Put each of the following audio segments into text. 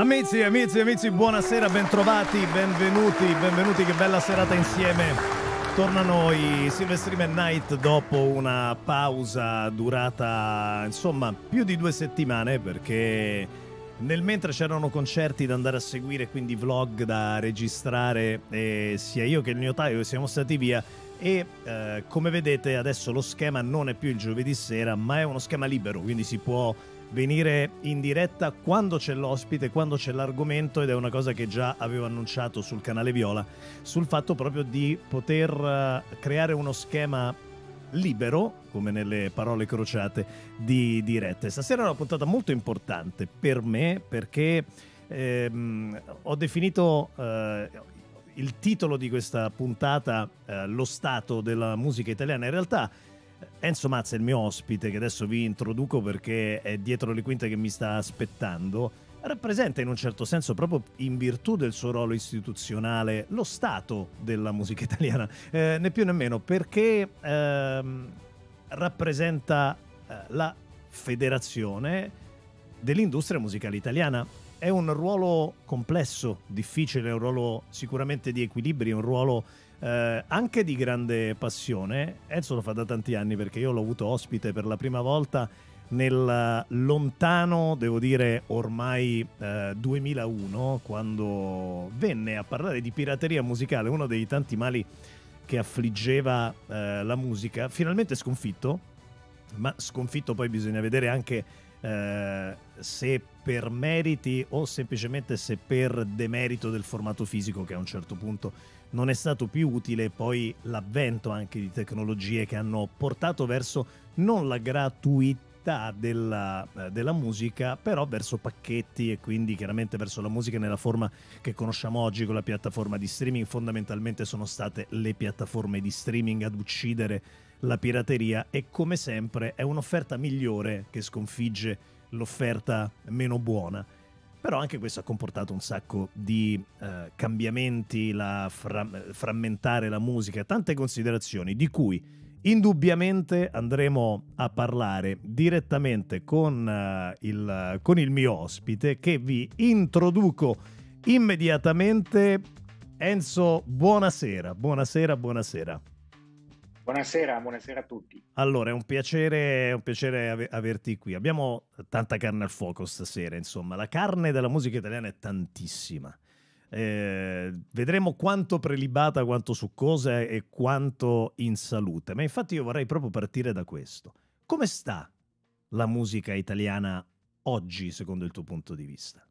Amici, amici, amici, buonasera, bentrovati, benvenuti, benvenuti, che bella serata insieme. Tornano i Silver Stream at Night dopo una pausa durata insomma più di due settimane perché nel mentre c'erano concerti da andare a seguire, quindi vlog da registrare, eh, sia io che il mio Taio siamo stati via e eh, come vedete adesso lo schema non è più il giovedì sera ma è uno schema libero, quindi si può venire in diretta quando c'è l'ospite, quando c'è l'argomento ed è una cosa che già avevo annunciato sul canale Viola, sul fatto proprio di poter eh, creare uno schema libero, come nelle parole crociate, di dirette. Stasera è una puntata molto importante per me perché ehm, ho definito... Eh, il titolo di questa puntata, eh, Lo stato della musica italiana, in realtà Enzo Mazza è il mio ospite, che adesso vi introduco perché è dietro le quinte che mi sta aspettando. Rappresenta in un certo senso, proprio in virtù del suo ruolo istituzionale, lo stato della musica italiana, eh, né più né meno, perché ehm, rappresenta eh, la federazione dell'industria musicale italiana. È un ruolo complesso, difficile, è un ruolo sicuramente di equilibri, è un ruolo eh, anche di grande passione. Enzo lo fa da tanti anni perché io l'ho avuto ospite per la prima volta nel lontano, devo dire ormai eh, 2001, quando venne a parlare di pirateria musicale, uno dei tanti mali che affliggeva eh, la musica, finalmente sconfitto, ma sconfitto poi bisogna vedere anche eh, se per meriti o semplicemente se per demerito del formato fisico che a un certo punto non è stato più utile poi l'avvento anche di tecnologie che hanno portato verso non la gratuità della, eh, della, musica, però verso pacchetti e quindi chiaramente verso la musica nella forma che conosciamo oggi con la piattaforma di streaming. Fondamentalmente sono state le piattaforme di streaming ad uccidere la pirateria e come sempre è un'offerta migliore che sconfigge l'offerta meno buona però anche questo ha comportato un sacco di eh, cambiamenti, la fra- frammentare la musica, tante considerazioni di cui indubbiamente andremo a parlare direttamente con, eh, il, con il mio ospite che vi introduco immediatamente. Enzo, buonasera, buonasera, buonasera. Buonasera, buonasera, a tutti. Allora, è un piacere, è un piacere averti qui. Abbiamo tanta carne al fuoco stasera, insomma. La carne della musica italiana è tantissima. Eh, vedremo quanto prelibata, quanto succosa e quanto in salute. Ma infatti io vorrei proprio partire da questo. Come sta la musica italiana oggi, secondo il tuo punto di vista?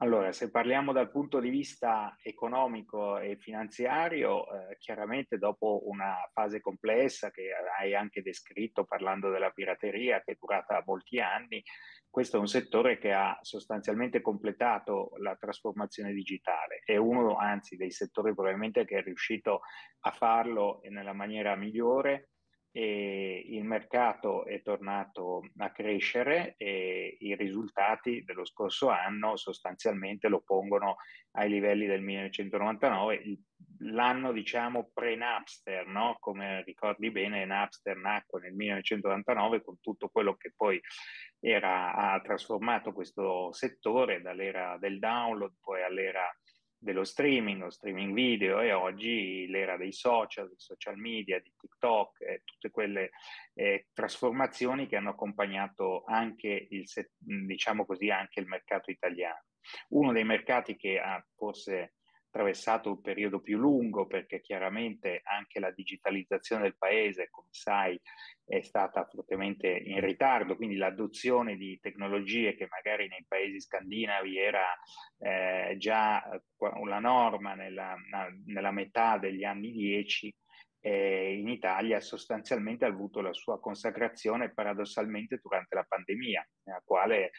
Allora, se parliamo dal punto di vista economico e finanziario, eh, chiaramente dopo una fase complessa che hai anche descritto parlando della pirateria che è durata molti anni, questo è un settore che ha sostanzialmente completato la trasformazione digitale, è uno anzi dei settori probabilmente che è riuscito a farlo nella maniera migliore e il mercato è tornato a crescere e i risultati dello scorso anno sostanzialmente lo pongono ai livelli del 1999, l'anno diciamo pre-Napster, no? come ricordi bene Napster nacque nel 1999 con tutto quello che poi era, ha trasformato questo settore dall'era del download poi all'era dello streaming, lo streaming video e oggi l'era dei social, dei social media, di TikTok e tutte quelle eh, trasformazioni che hanno accompagnato anche il, diciamo così, anche il mercato italiano. Uno dei mercati che ha forse attraversato un periodo più lungo perché chiaramente anche la digitalizzazione del paese, come sai, è stata fortemente in ritardo, quindi l'adozione di tecnologie che magari nei paesi scandinavi era eh, già eh, una norma nella, nella, metà degli anni 10, eh, in Italia sostanzialmente ha avuto la sua consacrazione paradossalmente durante la pandemia, nella quale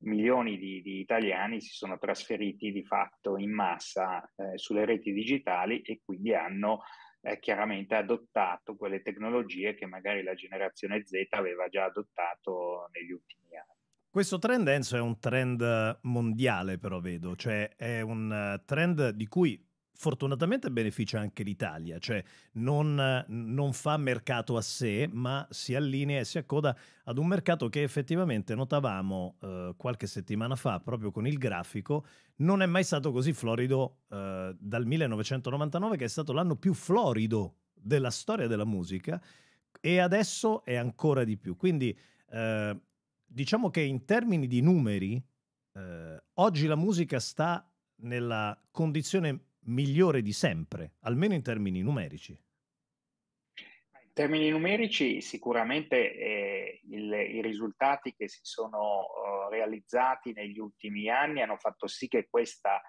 milioni di, di, italiani si sono trasferiti di fatto in massa eh, sulle reti digitali e quindi hanno eh, chiaramente adottato quelle tecnologie che magari la generazione Z aveva già adottato negli ultimi anni. Questo trend, Enzo, è un trend eh, mondiale, però vedo, cioè è un eh, trend di cui fortunatamente beneficia anche l'Italia, cioè non, non, fa mercato a sé, ma si allinea e si accoda ad un mercato che effettivamente notavamo eh, qualche settimana fa, proprio con il grafico, non è mai stato così florido eh, dal 1999, che è stato l'anno più florido della storia della musica, e adesso è ancora di più. Quindi eh, diciamo che in termini di numeri, eh, oggi la musica sta nella condizione migliore di sempre, almeno in termini numerici? In termini numerici sicuramente eh, il, i risultati che si sono eh, realizzati negli ultimi anni hanno fatto sì che questa,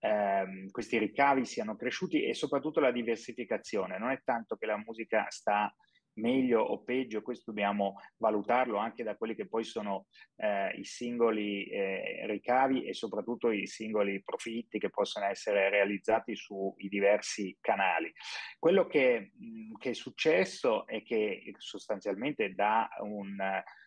ehm, questi ricavi siano cresciuti e soprattutto la diversificazione. Non è tanto che la musica sta meglio o peggio, questo dobbiamo valutarlo anche da quelli che poi sono eh, i singoli eh, ricavi e soprattutto i singoli profitti che possono essere realizzati sui diversi canali. Quello che, mh, mm, che è successo è che sostanzialmente dà un,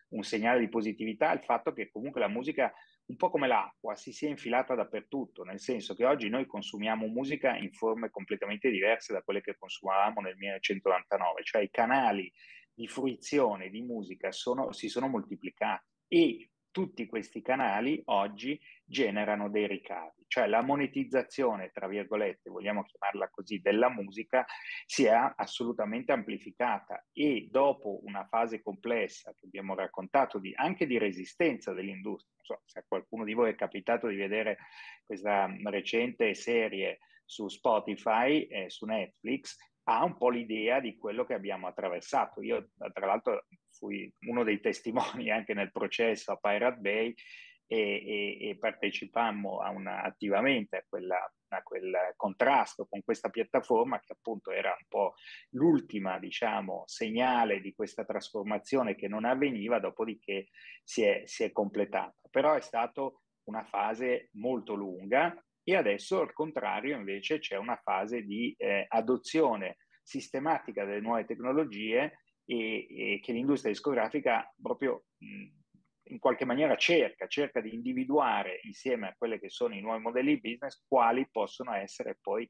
un segnale di positività al fatto che comunque la musica un po' come l'acqua, si sia infilata dappertutto, nel senso che oggi noi consumiamo musica in forme completamente diverse da quelle che consumavamo nel 1999, cioè i canali di fruizione di musica sono, si sono moltiplicati e tutti questi canali oggi generano dei ricavi, cioè la monetizzazione, tra virgolette, vogliamo chiamarla così, della musica si è assolutamente amplificata e dopo una fase complessa che abbiamo raccontato di, anche di resistenza dell'industria, non so se a qualcuno di voi è capitato di vedere questa recente serie su Spotify e eh, su Netflix, ha un po' l'idea di quello che abbiamo attraversato. Io tra l'altro fui uno dei testimoni anche nel processo a Pirate Bay e, e, e partecipammo a una, attivamente a, quella, a, quel contrasto con questa piattaforma che appunto era un po' l'ultima diciamo, segnale di questa trasformazione che non avveniva, dopodiché si è, si è completata. Però è stata una fase molto lunga e adesso al contrario invece c'è una fase di eh, adozione sistematica delle nuove tecnologie e, e che l'industria discografica proprio mh, in qualche maniera cerca, cerca di individuare insieme a quelli che sono i nuovi modelli di business quali possono essere poi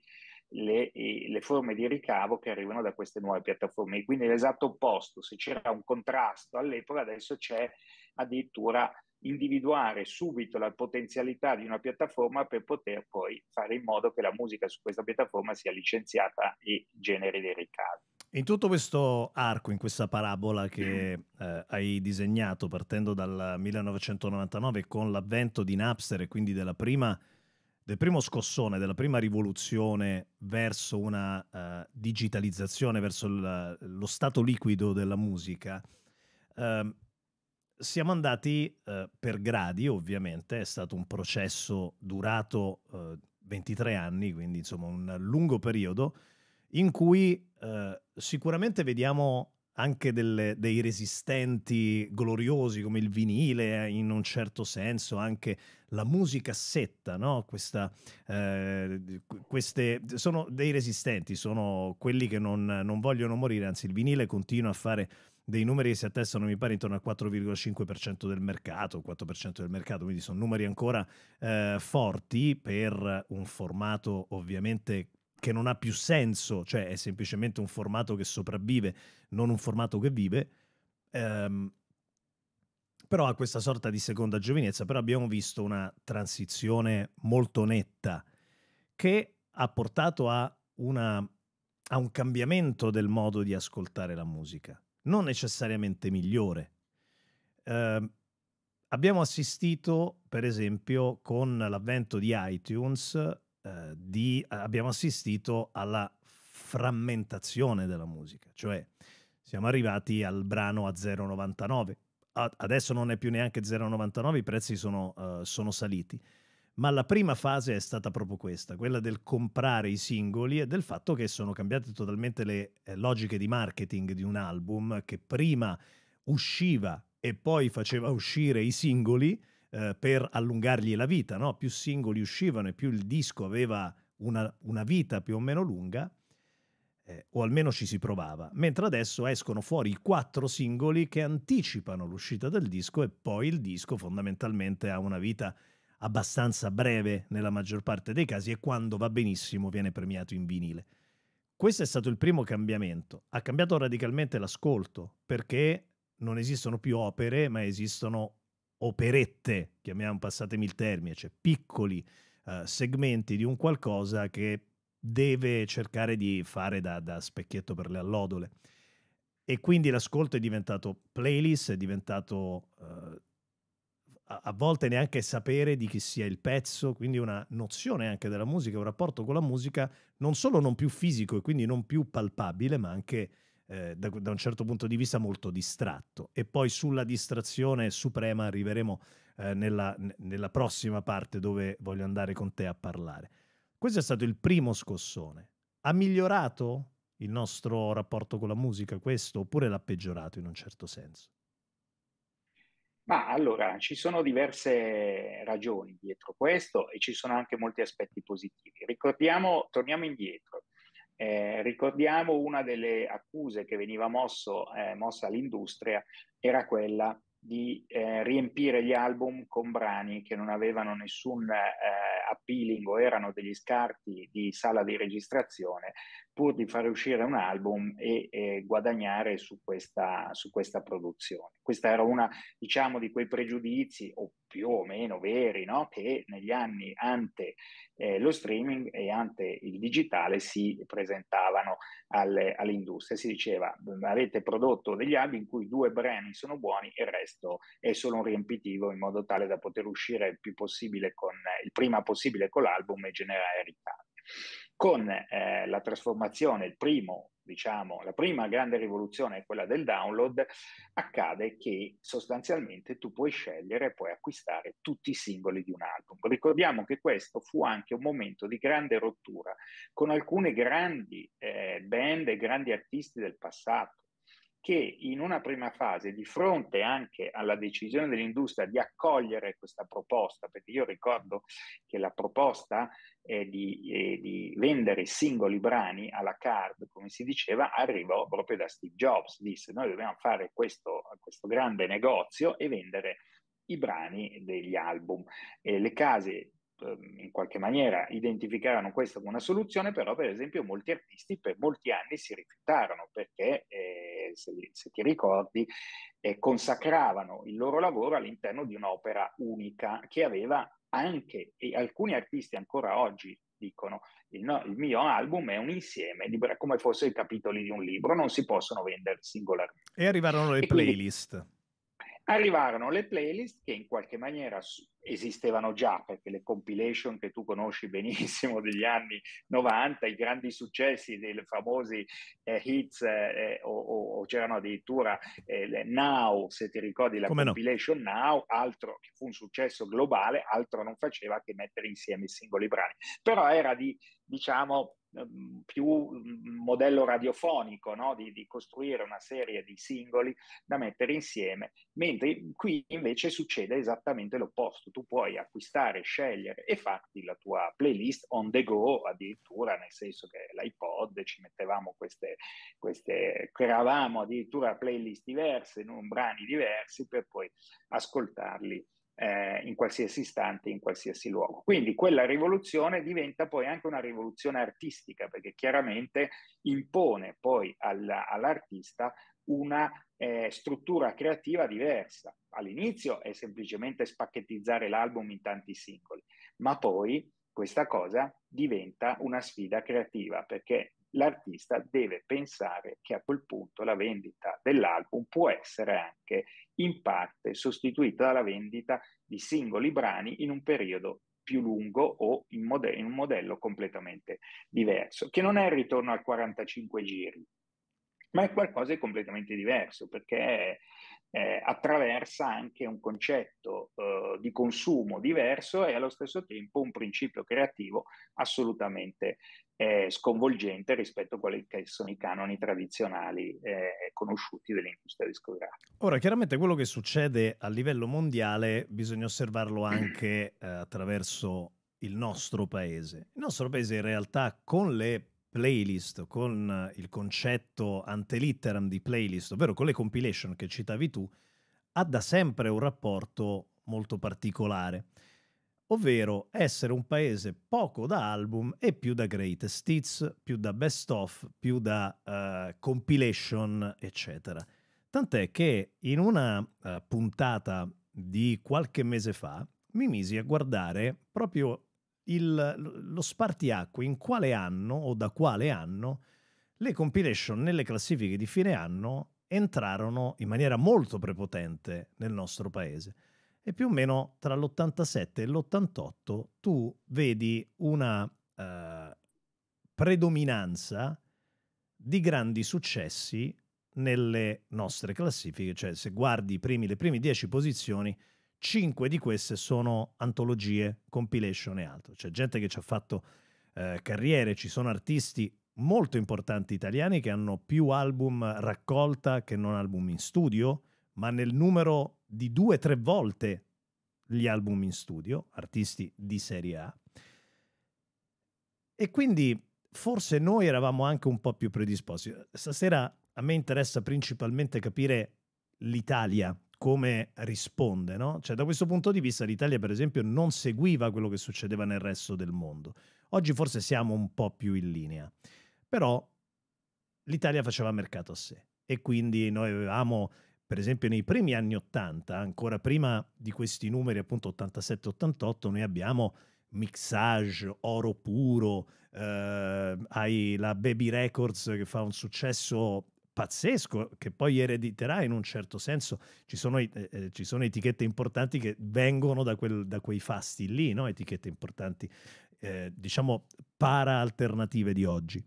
le, le, forme di ricavo che arrivano da queste nuove piattaforme. Quindi l'esatto opposto, se c'era un contrasto all'epoca, adesso c'è addirittura individuare subito la potenzialità di una piattaforma per poter poi fare in modo che la musica su questa piattaforma sia licenziata e generi dei ricavi. In tutto questo arco, in questa parabola che mm. eh, hai disegnato partendo dal 1999 con l'avvento di Napster e quindi prima, del primo scossone, della prima rivoluzione verso una uh, digitalizzazione, verso il, lo stato liquido della musica, uh, siamo andati uh, per gradi ovviamente, è stato un processo durato 23 eh, anni, quindi insomma un lungo periodo in cui eh, sicuramente vediamo anche delle, dei resistenti gloriosi come il vinile, eh, in un certo senso anche la musicassetta, no? Questa, eh, queste sono dei resistenti, sono quelli che non, non, vogliono morire, anzi il vinile continua a fare dei numeri che si attestano, mi pare, intorno al 4,5% del mercato, 4% del mercato, quindi sono numeri ancora eh, forti per un formato ovviamente che non ha più senso, cioè è semplicemente un formato che sopravvive, non un formato che vive, ehm, però ha questa sorta di seconda giovinezza, però abbiamo visto una transizione molto netta che ha portato a, una, a un cambiamento del modo di ascoltare la musica, non necessariamente migliore. Ehm, abbiamo assistito, per esempio, con l'avvento di iTunes eh, di, abbiamo assistito alla frammentazione della musica, cioè siamo arrivati al brano a 0,99, adesso non è più neanche 0,99, i prezzi sono, uh, sono, saliti. Ma la prima fase è stata proprio questa, quella del comprare i singoli e del fatto che sono cambiate totalmente le eh, logiche di marketing di un album che prima usciva e poi faceva uscire i singoli, eh, per allungargli la vita, no? più singoli uscivano e più il disco aveva una, una vita più o meno lunga, eh, o almeno ci si provava, mentre adesso escono fuori i quattro singoli che anticipano l'uscita del disco e poi il disco fondamentalmente ha una vita abbastanza breve nella maggior parte dei casi e quando va benissimo viene premiato in vinile. Questo è stato il primo cambiamento. Ha cambiato radicalmente l'ascolto perché non esistono più opere, ma esistono operette, chiamiamo, passatemi il termine, cioè piccoli uh, segmenti di un qualcosa che deve cercare di fare da, da specchietto per le allodole. E quindi l'ascolto è diventato playlist, è diventato uh, a, a volte neanche sapere di chi sia il pezzo, quindi una nozione anche della musica, un rapporto con la musica non solo non più fisico e quindi non più palpabile, ma anche eh, da, da, un certo punto di vista molto distratto. E poi sulla distrazione suprema arriveremo eh, nella, nella prossima parte dove voglio andare con te a parlare. Questo è stato il primo scossone. Ha migliorato il nostro rapporto con la musica questo oppure l'ha peggiorato in un certo senso? Ma allora, ci sono diverse ragioni dietro questo e ci sono anche molti aspetti positivi. Ricordiamo, torniamo indietro, eh, ricordiamo una delle accuse che veniva mosso, eh, mossa all'industria era quella di eh, riempire gli album con brani che non avevano nessun eh, appealing o erano degli scarti di sala di registrazione pur di fare uscire un album e, e guadagnare su questa, su questa, produzione. Questa era una, diciamo, di quei pregiudizi, o più o meno veri, no? che negli anni ante eh, lo streaming e ante il digitale si presentavano alle, all'industria. Si diceva, avete prodotto degli album in cui due brani sono buoni e il resto è solo un riempitivo in modo tale da poter uscire il, più possibile con, il prima possibile con l'album e generare ricavi con eh, la trasformazione, il primo, diciamo, la prima grande rivoluzione, è quella del download, accade che sostanzialmente tu puoi scegliere e puoi acquistare tutti i singoli di un album. Ricordiamo che questo fu anche un momento di grande rottura con alcune grandi eh, band e grandi artisti del passato che in una prima fase, di fronte anche alla decisione dell'industria di accogliere questa proposta, perché io ricordo che la proposta è di, è di vendere singoli brani alla card, come si diceva, arrivò proprio da Steve Jobs, disse noi dobbiamo fare questo, questo grande negozio e vendere i brani degli album. Eh, le case Ehm, in qualche maniera identificarono questa come una soluzione, però per esempio molti artisti per molti anni si rifiutarono perché, eh, se, se, ti ricordi, eh, consacravano il loro lavoro all'interno di un'opera unica che aveva anche, e alcuni artisti ancora oggi dicono, il, no, il mio album è un insieme, di, come fossero i capitoli di un libro, non si possono vendere singolarmente. E arrivarono le e playlist. Quindi, arrivarono le playlist che in qualche maniera esistevano già, perché le compilation che tu conosci benissimo degli anni 90, i grandi successi dei famosi eh, hits eh, eh, o, o, o, c'erano addirittura eh, Now, se ti ricordi la Come compilation no? Now, altro che fu un successo globale, altro non faceva che mettere insieme i singoli brani, però era di, diciamo, Ehm, più mm, modello radiofonico, no? di, di, costruire una serie di singoli da mettere insieme, mentre qui invece succede esattamente l'opposto, tu puoi acquistare, scegliere e farti la tua playlist on the go addirittura, nel senso che l'iPod ci mettevamo queste, queste creavamo addirittura playlist diverse, non brani diversi per poi ascoltarli eh, in qualsiasi istante, in qualsiasi luogo. Quindi quella rivoluzione diventa poi anche una rivoluzione artistica, perché chiaramente impone poi al, all'artista una eh, struttura creativa diversa. All'inizio è semplicemente spacchettizzare l'album in tanti singoli, ma poi questa cosa diventa una sfida creativa perché l'artista deve pensare che a quel punto la vendita dell'album può essere anche in parte sostituita dalla vendita di singoli brani in un periodo più lungo o in, mode- in un modello completamente diverso, che non è il ritorno a 45 giri, ma è qualcosa di completamente diverso perché eh, attraversa anche un concetto eh, di consumo diverso e allo stesso tempo un principio creativo assolutamente eh, sconvolgente rispetto a quelli che sono i canoni tradizionali eh, conosciuti dell'industria discografica. Ora, chiaramente quello che succede a livello mondiale bisogna osservarlo anche eh, attraverso il nostro paese. Il nostro paese in realtà con le playlist con eh, il concetto ante litteram di playlist, ovvero con le compilation che citavi tu, ha da sempre un rapporto molto particolare, ovvero essere un paese poco da album e più da greatest hits, più da best of, più da uh, compilation, eccetera. Tant'è che in una uh, puntata di qualche mese fa mi misi a guardare proprio il, lo spartiacque in quale anno o da quale anno le compilation nelle classifiche di fine anno entrarono in maniera molto prepotente nel nostro paese. E più o meno tra l'87 e l'88 tu vedi una eh, predominanza di grandi successi nelle nostre classifiche, cioè se guardi primi, le prime dieci posizioni Cinque di queste sono antologie, compilation e altro. C'è gente che ci ha fatto eh, carriere, ci sono artisti molto importanti italiani che hanno più album raccolta che non album in studio, ma nel numero di due o tre volte gli album in studio, artisti di serie A. E quindi forse noi eravamo anche un po' più predisposti. Stasera a me interessa principalmente capire l'Italia come risponde, no? Cioè, da questo punto di vista l'Italia, per esempio, non seguiva quello che succedeva nel resto del mondo. Oggi forse siamo un po' più in linea, però l'Italia faceva mercato a sé e quindi noi avevamo, per esempio, nei primi anni 80, ancora prima di questi numeri, appunto 87-88, noi abbiamo mixage, oro puro, eh, hai la Baby Records che fa un successo pazzesco che poi erediterà in un certo senso. Ci sono, eh, eh, ci sono etichette importanti che vengono da, quel, da quei fasti lì, no? etichette importanti, eh, diciamo, para-alternative di oggi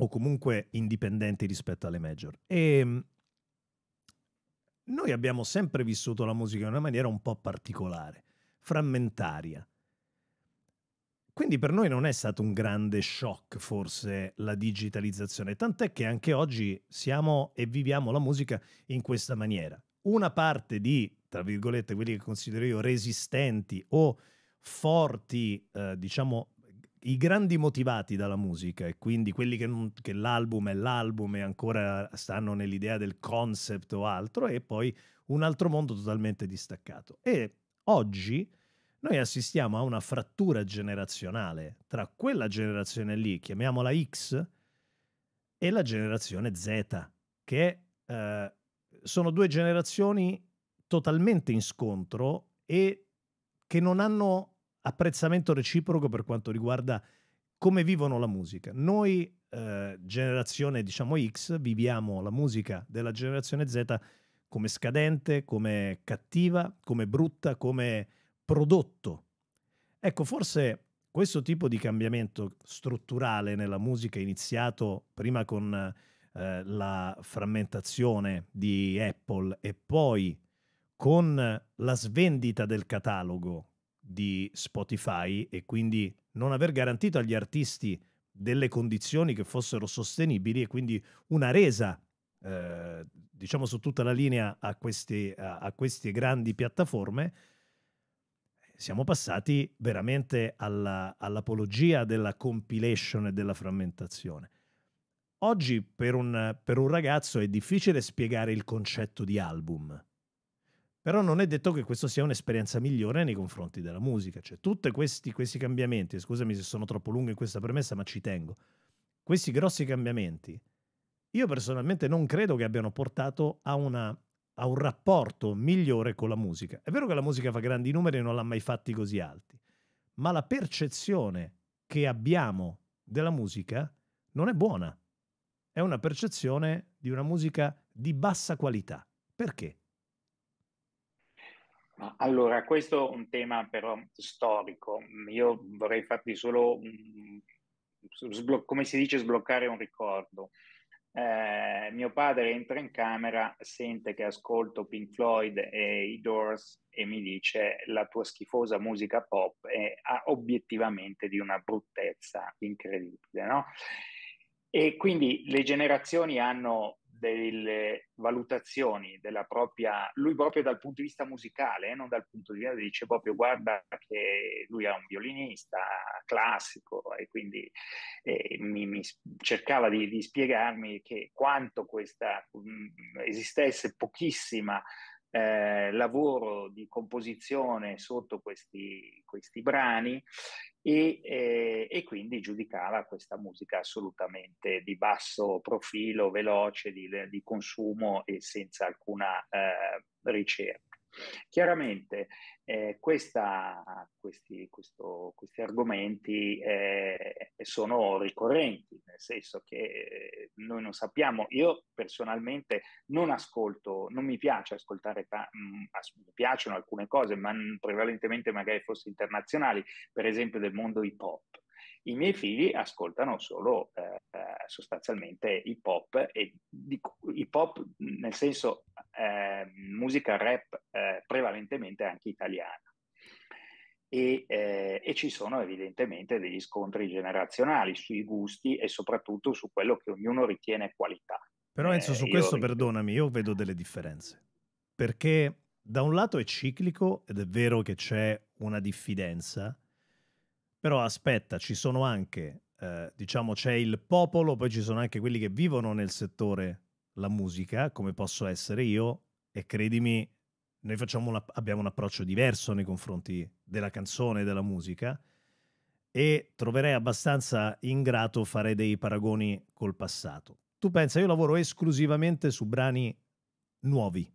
o comunque indipendenti rispetto alle major. E ehm, noi abbiamo sempre vissuto la musica in una maniera un po' particolare, frammentaria. Quindi per noi non è stato un grande shock forse la digitalizzazione, tant'è che anche oggi siamo e viviamo la musica in questa maniera. Una parte di, tra virgolette, quelli che considero io resistenti o forti, eh, diciamo, i grandi motivati dalla musica e quindi quelli che, non, che l'album è l'album e ancora stanno nell'idea del concept o altro e poi un altro mondo totalmente distaccato. E oggi noi assistiamo a una frattura generazionale tra quella generazione lì, chiamiamola X, e la generazione Z, che eh, sono due generazioni totalmente in scontro e che non hanno apprezzamento reciproco per quanto riguarda come vivono la musica. Noi, eh, generazione diciamo X, viviamo la musica della generazione Z come scadente, come cattiva, come brutta, come prodotto. Ecco, forse questo tipo di cambiamento strutturale nella musica iniziato prima con eh, la frammentazione di Apple e poi con la svendita del catalogo di Spotify e quindi non aver garantito agli artisti delle condizioni che fossero sostenibili e quindi una resa eh, diciamo su tutta la linea a, questi, a, a queste grandi piattaforme siamo passati veramente alla, all'apologia della compilation e della frammentazione. Oggi per un, per un ragazzo è difficile spiegare il concetto di album, però non è detto che questa sia un'esperienza migliore nei confronti della musica. Cioè, tutti questi, questi cambiamenti, scusami se sono troppo lungo in questa premessa, ma ci tengo, questi grossi cambiamenti, io personalmente non credo che abbiano portato a una a un rapporto migliore con la musica. È vero che la musica fa grandi numeri e non l'ha mai fatti così alti, ma la percezione che abbiamo della musica non è buona. È una percezione di una musica di bassa qualità. Perché? Allora, questo è un tema però storico. Io vorrei farti solo, un, come si dice, sbloccare un ricordo eh, mio padre entra in camera, sente che ascolto Pink Floyd e i Doors e mi dice la tua schifosa musica pop è obiettivamente di una bruttezza incredibile, no? E quindi le generazioni hanno delle valutazioni della propria, lui proprio dal punto di vista musicale, eh, non dal punto di vista, dice proprio guarda che lui è un violinista classico e quindi eh, mi, mi cercava di, di, spiegarmi che quanto questa mh, mm, esistesse pochissima eh, lavoro di composizione sotto questi, questi brani e, eh, e, quindi giudicava questa musica assolutamente di basso profilo, veloce, di, di consumo e senza alcuna eh, ricerca. Chiaramente eh, questa, questi, questo, questi, argomenti eh, sono ricorrenti, nel senso che eh, noi non sappiamo, io personalmente non ascolto, non mi piace ascoltare, ta- mh, mm, mi piacciono alcune cose, ma prevalentemente magari fosse internazionali, per esempio del mondo hip hop. I miei figli ascoltano solo eh, eh sostanzialmente hip hop e hip hop nel senso eh, musica rap eh, prevalentemente anche italiana. E, eh, e, ci sono evidentemente degli scontri generazionali sui gusti e soprattutto su quello che ognuno ritiene qualità. Però Enzo, su eh, questo rit- perdonami, io vedo delle differenze. Perché da un lato è ciclico ed è vero che c'è una diffidenza però aspetta, ci sono anche, eh, diciamo, c'è il popolo, poi ci sono anche quelli che vivono nel settore la musica, come posso essere io, e credimi, noi una, abbiamo un approccio diverso nei confronti della canzone e della musica e troverei abbastanza ingrato fare dei paragoni col passato. Tu pensa, io lavoro esclusivamente su brani nuovi.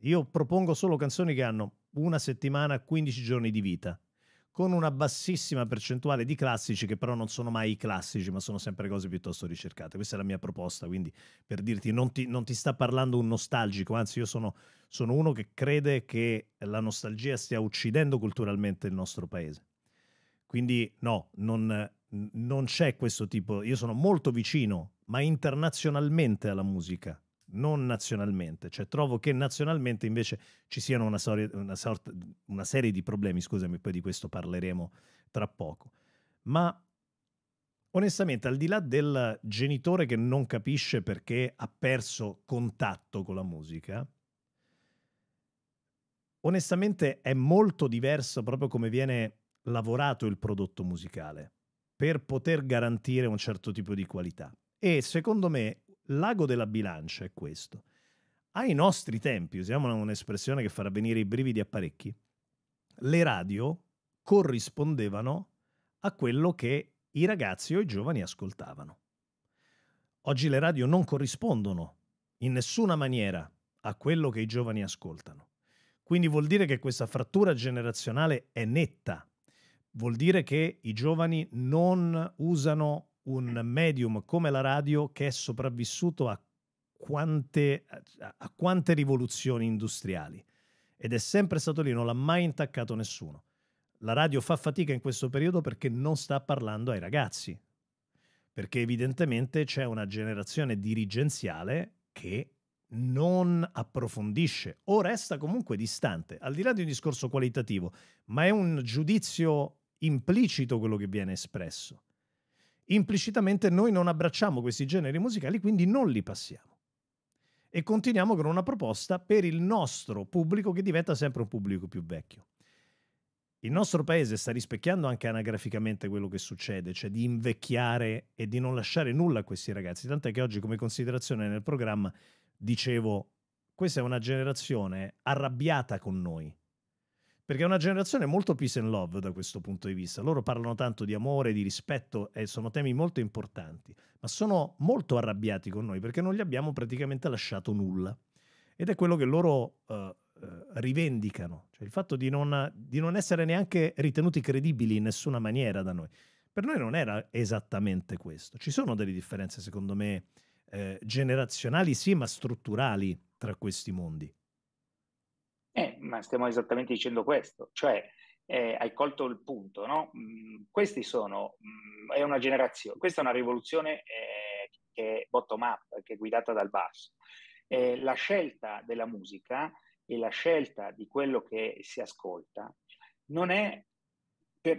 Io propongo solo canzoni che hanno una settimana, 15 giorni di vita con una bassissima percentuale di classici che però non sono mai i classici, ma sono sempre cose piuttosto ricercate. Questa è la mia proposta, quindi per dirti non ti, non ti sta parlando un nostalgico, anzi io sono, sono, uno che crede che la nostalgia stia uccidendo culturalmente il nostro paese. Quindi no, non, non c'è questo tipo, io sono molto vicino, ma internazionalmente alla musica non nazionalmente, cioè trovo che nazionalmente invece ci siano una, sor- una, sort- una serie di problemi, scusami, poi di questo parleremo tra poco, ma onestamente al di là del genitore che non capisce perché ha perso contatto con la musica, onestamente è molto diverso proprio come viene lavorato il prodotto musicale per poter garantire un certo tipo di qualità. E secondo me L'ago della bilancia è questo. Ai nostri tempi, usiamo un'espressione che farà venire i brividi a parecchi, le radio corrispondevano a quello che i ragazzi o i giovani ascoltavano. Oggi le radio non corrispondono in nessuna maniera a quello che i giovani ascoltano. Quindi vuol dire che questa frattura generazionale è netta, vuol dire che i giovani non usano un medium come la radio che è sopravvissuto a quante, a quante rivoluzioni industriali ed è sempre stato lì, non l'ha mai intaccato nessuno. La radio fa fatica in questo periodo perché non sta parlando ai ragazzi, perché evidentemente c'è una generazione dirigenziale che non approfondisce o resta comunque distante, al di là di un discorso qualitativo, ma è un giudizio implicito quello che viene espresso implicitamente noi non abbracciamo questi generi musicali, quindi non li passiamo. E continuiamo con una proposta per il nostro pubblico che diventa sempre un pubblico più vecchio. Il nostro paese sta rispecchiando anche anagraficamente quello che succede, cioè di invecchiare e di non lasciare nulla a questi ragazzi. Tant'è che oggi come considerazione nel programma dicevo, questa è una generazione arrabbiata con noi, perché è una generazione molto peace and love da questo punto di vista. Loro parlano tanto di amore, di rispetto e sono temi molto importanti, ma sono molto arrabbiati con noi perché non gli abbiamo praticamente lasciato nulla. Ed è quello che loro uh, rivendicano, cioè il fatto di non, di non essere neanche ritenuti credibili in nessuna maniera da noi. Per noi non era esattamente questo. Ci sono delle differenze, secondo me, eh, generazionali sì, ma strutturali tra questi mondi. Eh, ma stiamo esattamente dicendo questo, cioè eh, hai colto il punto, no? Mh, mm, questi sono, mh, mm, è una generazione, questa è una rivoluzione eh, che è bottom up, che è guidata dal basso. Eh, la scelta della musica e la scelta di quello che si ascolta non è per,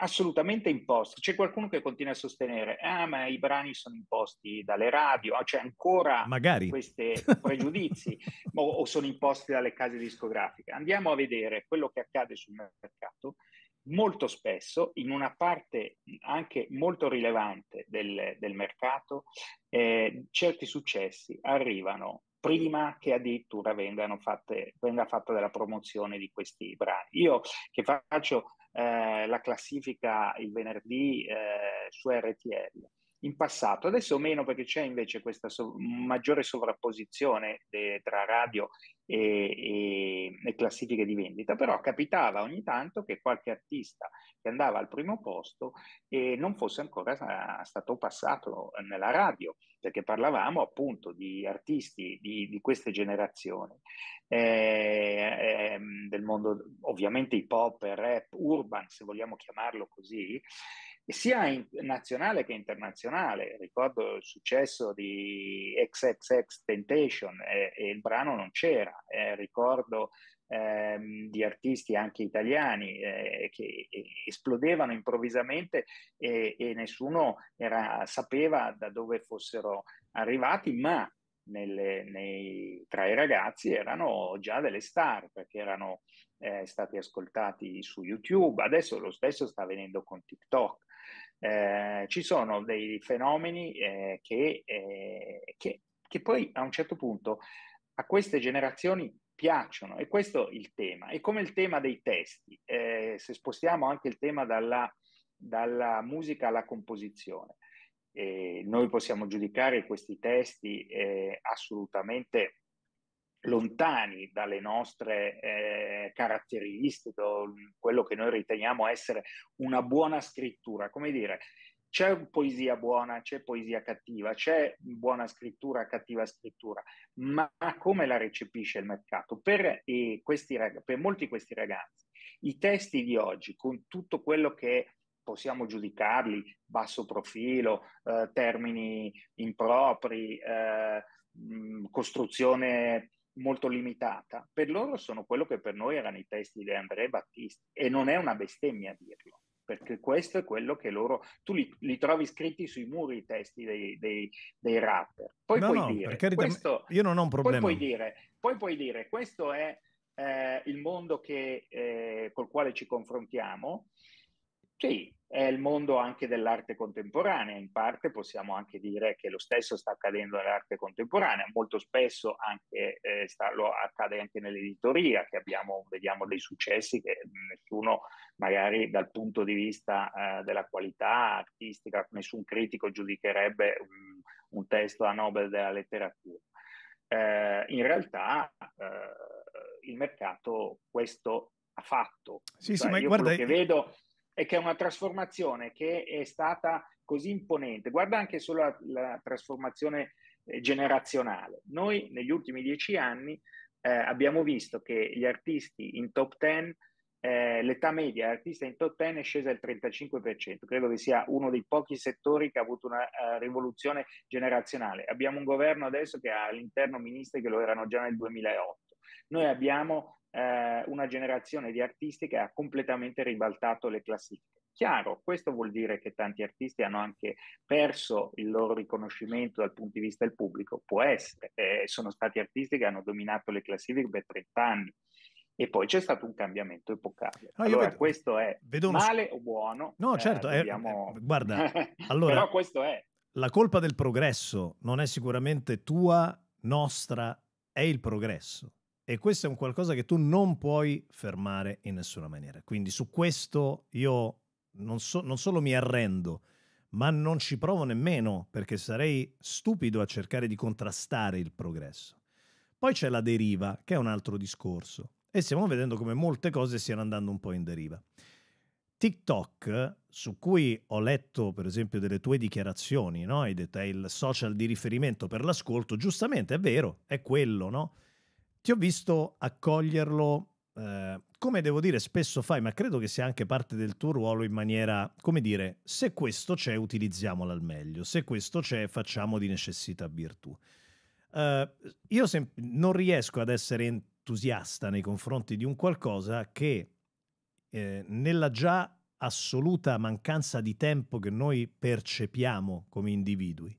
assolutamente imposti. C'è qualcuno che continua a sostenere, ah ma i brani sono imposti dalle radio, ah, c'è ancora Magari. questi pregiudizi o, o sono imposti dalle case discografiche. Andiamo a vedere quello che accade sul mercato molto spesso in una parte anche molto rilevante del, del mercato eh, certi successi arrivano prima che addirittura fatte, venga fatta della promozione di questi brani. Io che faccio eh, la classifica il venerdì eh, su RTL. In passato, adesso meno perché c'è invece questa so- maggiore sovrapposizione de- tra radio e, e, classifiche di vendita, però capitava ogni tanto che qualche artista che andava al primo posto eh, non fosse ancora eh, stato passato nella radio, perché parlavamo appunto di artisti di, di queste generazioni, eh, eh, del mondo ovviamente hip hop, rap, urban, se vogliamo chiamarlo così, sia in, nazionale che internazionale. Ricordo il successo di XXX Temptation e, e il brano non c'era. Eh, ricordo ehm, di artisti anche italiani eh, che esplodevano improvvisamente e, e nessuno era, sapeva da dove fossero arrivati, ma nelle, nei, tra i ragazzi erano già delle star perché erano eh, stati ascoltati su YouTube. Adesso lo stesso sta avvenendo con TikTok. Eh, ci sono dei fenomeni eh, che, eh, che, che, poi a un certo punto a queste generazioni piacciono e questo è il tema. E come il tema dei testi, eh, se spostiamo anche il tema dalla, dalla musica alla composizione, eh, noi possiamo giudicare questi testi assolutamente lontani dalle nostre eh, caratteristiche, quello che noi riteniamo essere una buona scrittura. Come dire, c'è poesia buona, c'è poesia cattiva, c'è buona scrittura, cattiva scrittura, ma come la recepisce il mercato? Per, eh, questi, per molti di questi ragazzi, i testi di oggi, con tutto quello che possiamo giudicarli, basso profilo, eh, termini impropri, eh, costruzione molto limitata, per loro sono quello che per noi erano i testi di Andrea Battisti e non è una bestemmia dirlo, perché questo è quello che loro, tu li, li trovi scritti sui muri i testi dei, dei, dei rapper. Poi no, puoi no, dire, questo, io non ho un problema. Poi puoi dire, poi puoi dire questo è eh, il mondo che, eh, col quale ci confrontiamo. Sì, è il mondo anche dell'arte contemporanea, in parte possiamo anche dire che lo stesso sta accadendo nell'arte contemporanea, molto spesso anche, eh, sta, lo accade anche nell'editoria, che abbiamo, vediamo dei successi che nessuno magari dal punto di vista eh, della qualità artistica, nessun critico giudicherebbe un, mm, un testo a Nobel della letteratura. Eh, in realtà eh, il mercato questo ha fatto. Sì, cioè, sì, ma guarda, che vedo e che è una trasformazione che è stata così imponente. Guarda anche solo la, la trasformazione eh, generazionale. Noi negli ultimi dieci anni eh, abbiamo visto che gli artisti in top ten, eh, l'età media artista in top ten è scesa al 35%, credo che sia uno dei pochi settori che ha avuto una uh, rivoluzione generazionale. Abbiamo un governo adesso che ha all'interno ministri che lo erano già nel 2008. Noi abbiamo eh, una generazione di artisti che ha completamente ribaltato le classifiche. Chiaro, questo vuol dire che tanti artisti hanno anche perso il loro riconoscimento dal punto di vista del pubblico, può essere, eh, sono stati artisti che hanno dominato le classifiche per 30 anni e poi c'è stato un cambiamento epocale. No, allora, vedo, questo è uno... male o buono? No, eh, certo, eh, dobbiamo... eh, guarda, allora, però questo è. La colpa del progresso non è sicuramente tua, nostra, è il progresso e questo è un qualcosa che tu non puoi fermare in nessuna maniera. Quindi su questo io non, so, non solo mi arrendo, ma non ci provo nemmeno perché sarei stupido a cercare di contrastare il progresso. Poi c'è la deriva, che è un altro discorso, e stiamo vedendo come molte cose stiano andando un po' in deriva. TikTok, su cui ho letto per esempio delle tue dichiarazioni, no? hai detto è il social di riferimento per l'ascolto, giustamente è vero, è quello, no? ti ho visto accoglierlo, eh, come devo dire, spesso fai, ma credo che sia anche parte del tuo ruolo in maniera, come dire, se questo c'è utilizziamolo al meglio, se questo c'è facciamo di necessità virtù. Eh, io sem- non riesco ad essere entusiasta nei confronti di un qualcosa che eh, nella già assoluta mancanza di tempo che noi percepiamo come individui,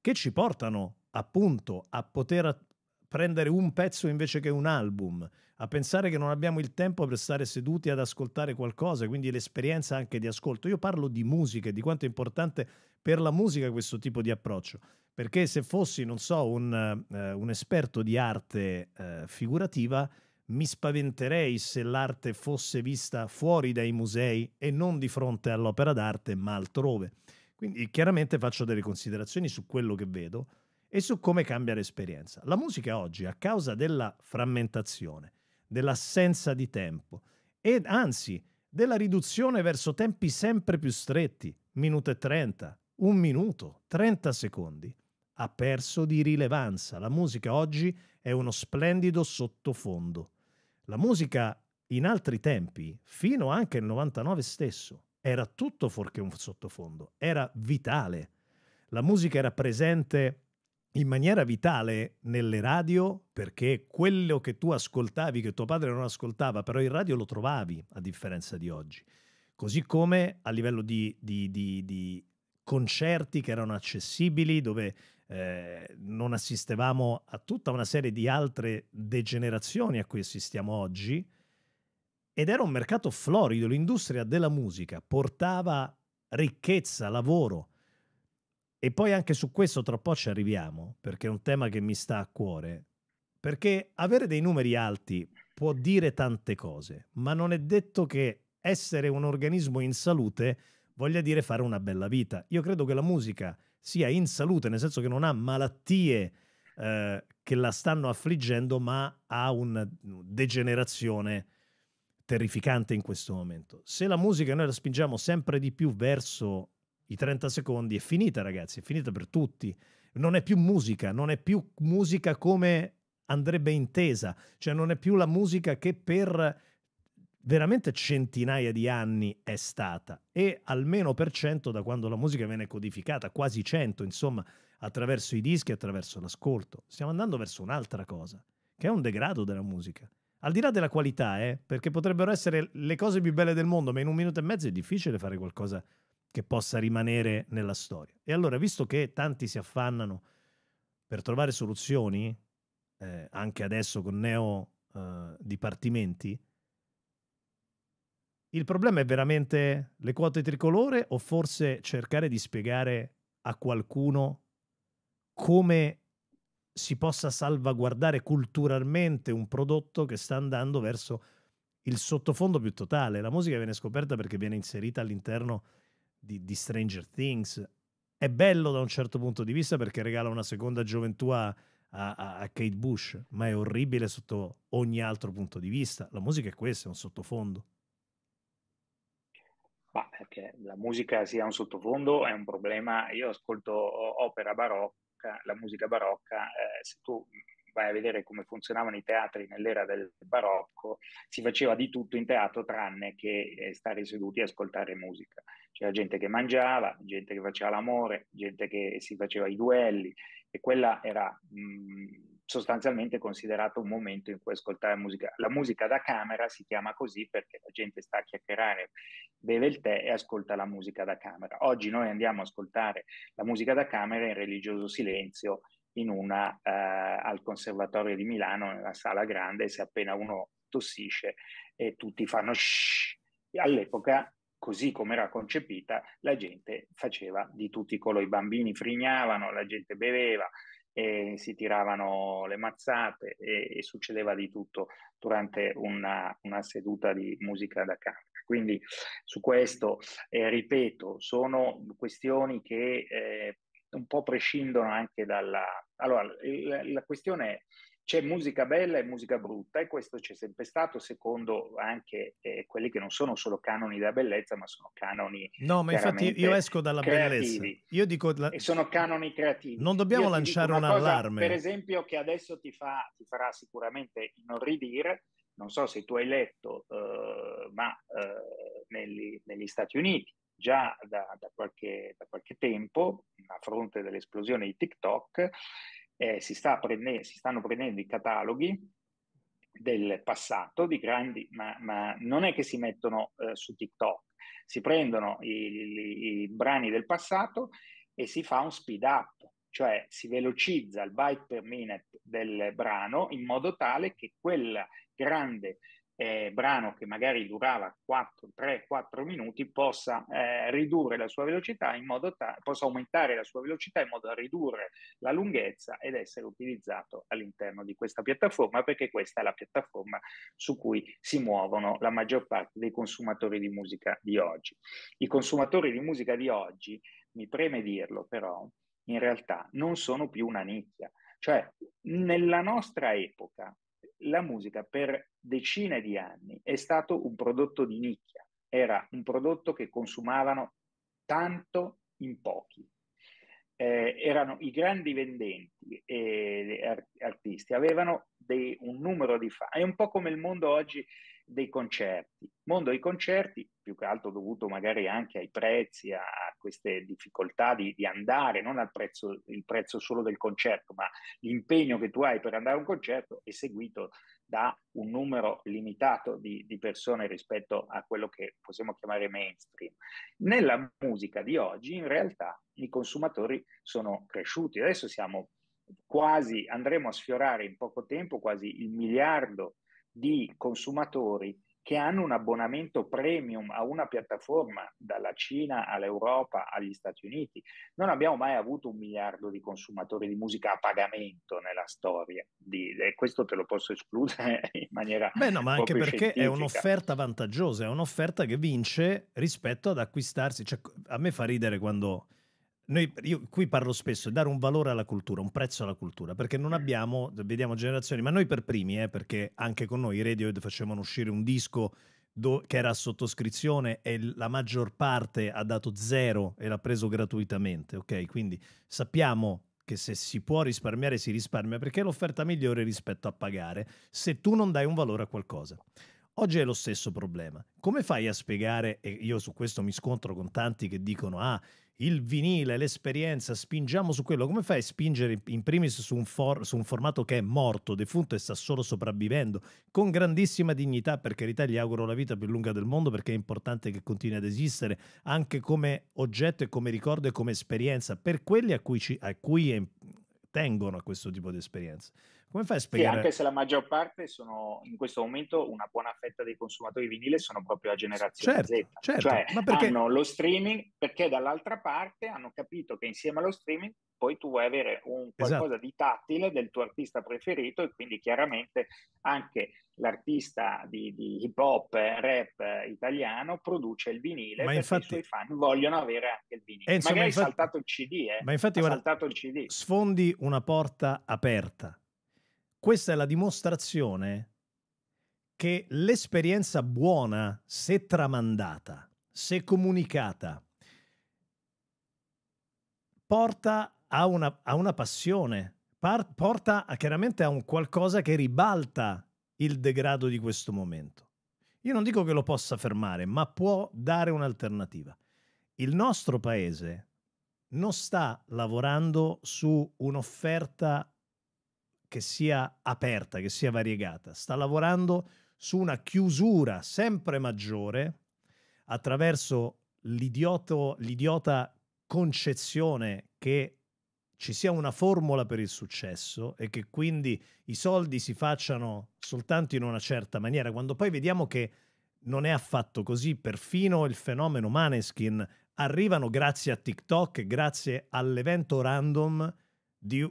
che ci portano appunto a poter prendere un pezzo invece che un album, a pensare che non abbiamo il tempo per stare seduti ad ascoltare qualcosa, quindi l'esperienza anche di ascolto. Io parlo di musica e di quanto è importante per la musica questo tipo di approccio, perché se fossi, non so, un, eh, un esperto di arte eh, figurativa, mi spaventerei se l'arte fosse vista fuori dai musei e non di fronte all'opera d'arte, ma altrove. Quindi chiaramente faccio delle considerazioni su quello che vedo e su come cambia l'esperienza. La musica oggi, a causa della frammentazione, dell'assenza di tempo e anzi della riduzione verso tempi sempre più stretti, minuto e trenta, un minuto, trenta secondi, ha perso di rilevanza. La musica oggi è uno splendido sottofondo. La musica in altri tempi, fino anche al 99 stesso, era tutto fuorché un sottofondo, era vitale. La musica era presente in maniera vitale nelle radio perché quello che tu ascoltavi, che tuo padre non ascoltava, però in radio lo trovavi, a differenza di oggi. Così come a livello di, di, di, di concerti che erano accessibili, dove eh, non assistevamo a tutta una serie di altre degenerazioni a cui assistiamo oggi. Ed era un mercato florido, l'industria della musica portava ricchezza, lavoro, e poi anche su questo tra poco ci arriviamo, perché è un tema che mi sta a cuore. Perché avere dei numeri alti può dire tante cose, ma non è detto che essere un organismo in salute voglia dire fare una bella vita. Io credo che la musica sia in salute, nel senso che non ha malattie eh, che la stanno affliggendo, ma ha una degenerazione terrificante in questo momento. Se la musica noi la spingiamo sempre di più verso i 30 secondi è finita, ragazzi, è finita per tutti. Non è più musica, non è più musica come andrebbe intesa, cioè non è più la musica che per veramente centinaia di anni è stata e almeno per cento da quando la musica viene codificata, quasi cento, insomma, attraverso i dischi, attraverso l'ascolto. Stiamo andando verso un'altra cosa, che è un degrado della musica. Al di là della qualità, eh, perché potrebbero essere le cose più belle del mondo, ma in un minuto e mezzo è difficile fare qualcosa di che possa rimanere nella storia. E allora, visto che tanti si affannano per trovare soluzioni, eh, anche adesso con neo eh, dipartimenti, il problema è veramente le quote tricolore o forse cercare di spiegare a qualcuno come si possa salvaguardare culturalmente un prodotto che sta andando verso il sottofondo più totale. La musica viene scoperta perché viene inserita all'interno di, di Stranger Things è bello da un certo punto di vista perché regala una seconda gioventù a, a, a, Kate Bush, ma è orribile sotto ogni altro punto di vista. La musica è questa, è un sottofondo. Ma perché la musica sia un sottofondo è un problema. Io ascolto opera barocca, la musica barocca, eh, se tu vai a vedere come funzionavano i teatri nell'era del barocco, si faceva di tutto in teatro tranne che eh, stare seduti e ascoltare musica. C'era gente che mangiava, gente che faceva l'amore, gente che si faceva i duelli e quella era mh, mm, sostanzialmente considerato un momento in cui ascoltare musica. La musica da camera si chiama così perché la gente sta a chiacchierare, beve il tè e ascolta la musica da camera. Oggi noi andiamo a ascoltare la musica da camera in religioso silenzio in una, eh, al Conservatorio di Milano, nella sala grande, se appena uno tossisce e tutti fanno shh. All'epoca, così come era concepita, la gente faceva di tutti i colori, i bambini frignavano, la gente beveva, si tiravano le mazzate e, e succedeva di tutto durante una, una, seduta di musica da camera. Quindi su questo, eh, ripeto, sono questioni che eh, un po' prescindono anche dalla, allora, il, la questione è, c'è musica bella e musica brutta e questo c'è sempre stato secondo anche eh, quelli che non sono solo canoni della bellezza, ma sono canoni No, ma infatti io esco dalla creativi. bellezza. Io dico la... e sono canoni creativi. Non dobbiamo io lanciare un allarme. Per esempio che adesso ti, fa, ti farà sicuramente inorridire non so se tu hai letto, eh, ma eh, negli, negli, Stati Uniti già da, da, qualche, da qualche tempo, a fronte dell'esplosione di TikTok, eh, si, sta prende- si, stanno prendendo i cataloghi del passato di grandi, ma, ma non è che si mettono eh, su TikTok, si prendono i, i, i, brani del passato e si fa un speed up, cioè si velocizza il byte per minute del brano in modo tale che quella grande eh, brano che magari durava 4, 3-4 minuti possa eh, ridurre la sua velocità in modo tale, possa aumentare la sua velocità in modo da ridurre la lunghezza ed essere utilizzato all'interno di questa piattaforma perché questa è la piattaforma su cui si muovono la maggior parte dei consumatori di musica di oggi. I consumatori di musica di oggi, mi preme dirlo però, in realtà non sono più una nicchia. Cioè, nella nostra epoca, la musica per decine di anni è stato un prodotto di nicchia, era un prodotto che consumavano tanto in pochi. Eh, erano i grandi vendenti e artisti, avevano dei, un numero di fan. È un po' come il mondo oggi dei concerti. Mondo dei concerti, più che altro dovuto magari anche ai prezzi, a queste difficoltà di, di andare, non al prezzo, il prezzo solo del concerto, ma l'impegno che tu hai per andare a un concerto è seguito da un numero limitato di, di persone rispetto a quello che possiamo chiamare mainstream. Nella musica di oggi, in realtà, i consumatori sono cresciuti. Adesso siamo quasi, andremo a sfiorare in poco tempo quasi il miliardo di di consumatori che hanno un abbonamento premium a una piattaforma dalla Cina all'Europa agli Stati Uniti. Non abbiamo mai avuto un miliardo di consumatori di musica a pagamento nella storia, di, questo te lo posso escludere in maniera... Beh no, ma anche perché è un'offerta vantaggiosa, è un'offerta che vince rispetto ad acquistarsi. Cioè, a me fa ridere quando noi, io qui parlo spesso, di dare un valore alla cultura, un prezzo alla cultura, perché non mm. abbiamo, vediamo generazioni, ma noi per primi, eh, perché anche con noi i Radiohead facevano uscire un disco do, che era a sottoscrizione e la maggior parte ha dato zero e l'ha preso gratuitamente, ok? Quindi sappiamo che se si può risparmiare si risparmia perché è l'offerta migliore rispetto a pagare se tu non dai un valore a qualcosa. Oggi è lo stesso problema. Come fai a spiegare, e io su questo mi scontro con tanti che dicono, ah, il vinile, l'esperienza, spingiamo su quello. Come fai a spingere in primis su un, for- su un, formato che è morto, defunto e sta solo sopravvivendo? Con grandissima dignità, per carità, gli auguro la vita più lunga del mondo perché è importante che continui ad esistere anche come oggetto e come ricordo e come esperienza per quelli a cui, ci- a cui è- tengono a questo tipo di esperienza. Come fai a spiegare? Sì, anche se la maggior parte sono in questo momento una buona fetta dei consumatori vinile sono proprio la generazione certo, Z. Certo, cioè ma perché... hanno lo streaming perché dall'altra parte hanno capito che insieme allo streaming poi tu vuoi avere un qualcosa esatto. di tattile del tuo artista preferito e quindi chiaramente anche l'artista di, di hip hop, rap italiano produce il vinile ma infatti... i suoi fan vogliono avere anche il vinile. Enzo, Magari ma infatti... saltato il CD, eh. ma infatti, guarda, saltato il CD. sfondi una porta aperta questa è la dimostrazione che l'esperienza buona, se tramandata, se comunicata, porta a una, a una passione, par, porta a, chiaramente a un qualcosa che ribalta il degrado di questo momento. Io non dico che lo possa fermare, ma può dare un'alternativa. Il nostro paese non sta lavorando su un'offerta che sia aperta, che sia variegata, sta lavorando su una chiusura sempre maggiore attraverso l'idioto, l'idiota concezione che ci sia una formula per il successo e che quindi i soldi si facciano soltanto in una certa maniera, quando poi vediamo che non è affatto così, perfino il fenomeno Maneskin arrivano grazie a TikTok, grazie all'evento random di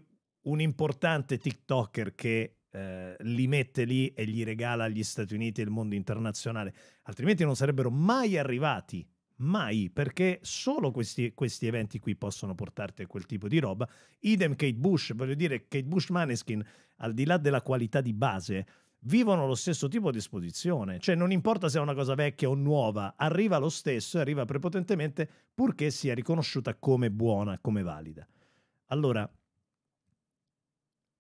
un importante TikToker che eh, li mette lì e gli regala agli Stati Uniti e il mondo internazionale, altrimenti non sarebbero mai arrivati. Mai, perché solo questi, questi eventi qui possono portarti a quel tipo di roba. Idem Kate Bush, voglio dire, Kate Bush Maneskin, al di là della qualità di base, vivono lo stesso tipo di esposizione. Cioè, non importa se è una cosa vecchia o nuova, arriva lo stesso e arriva prepotentemente purché sia riconosciuta come buona, come valida. Allora,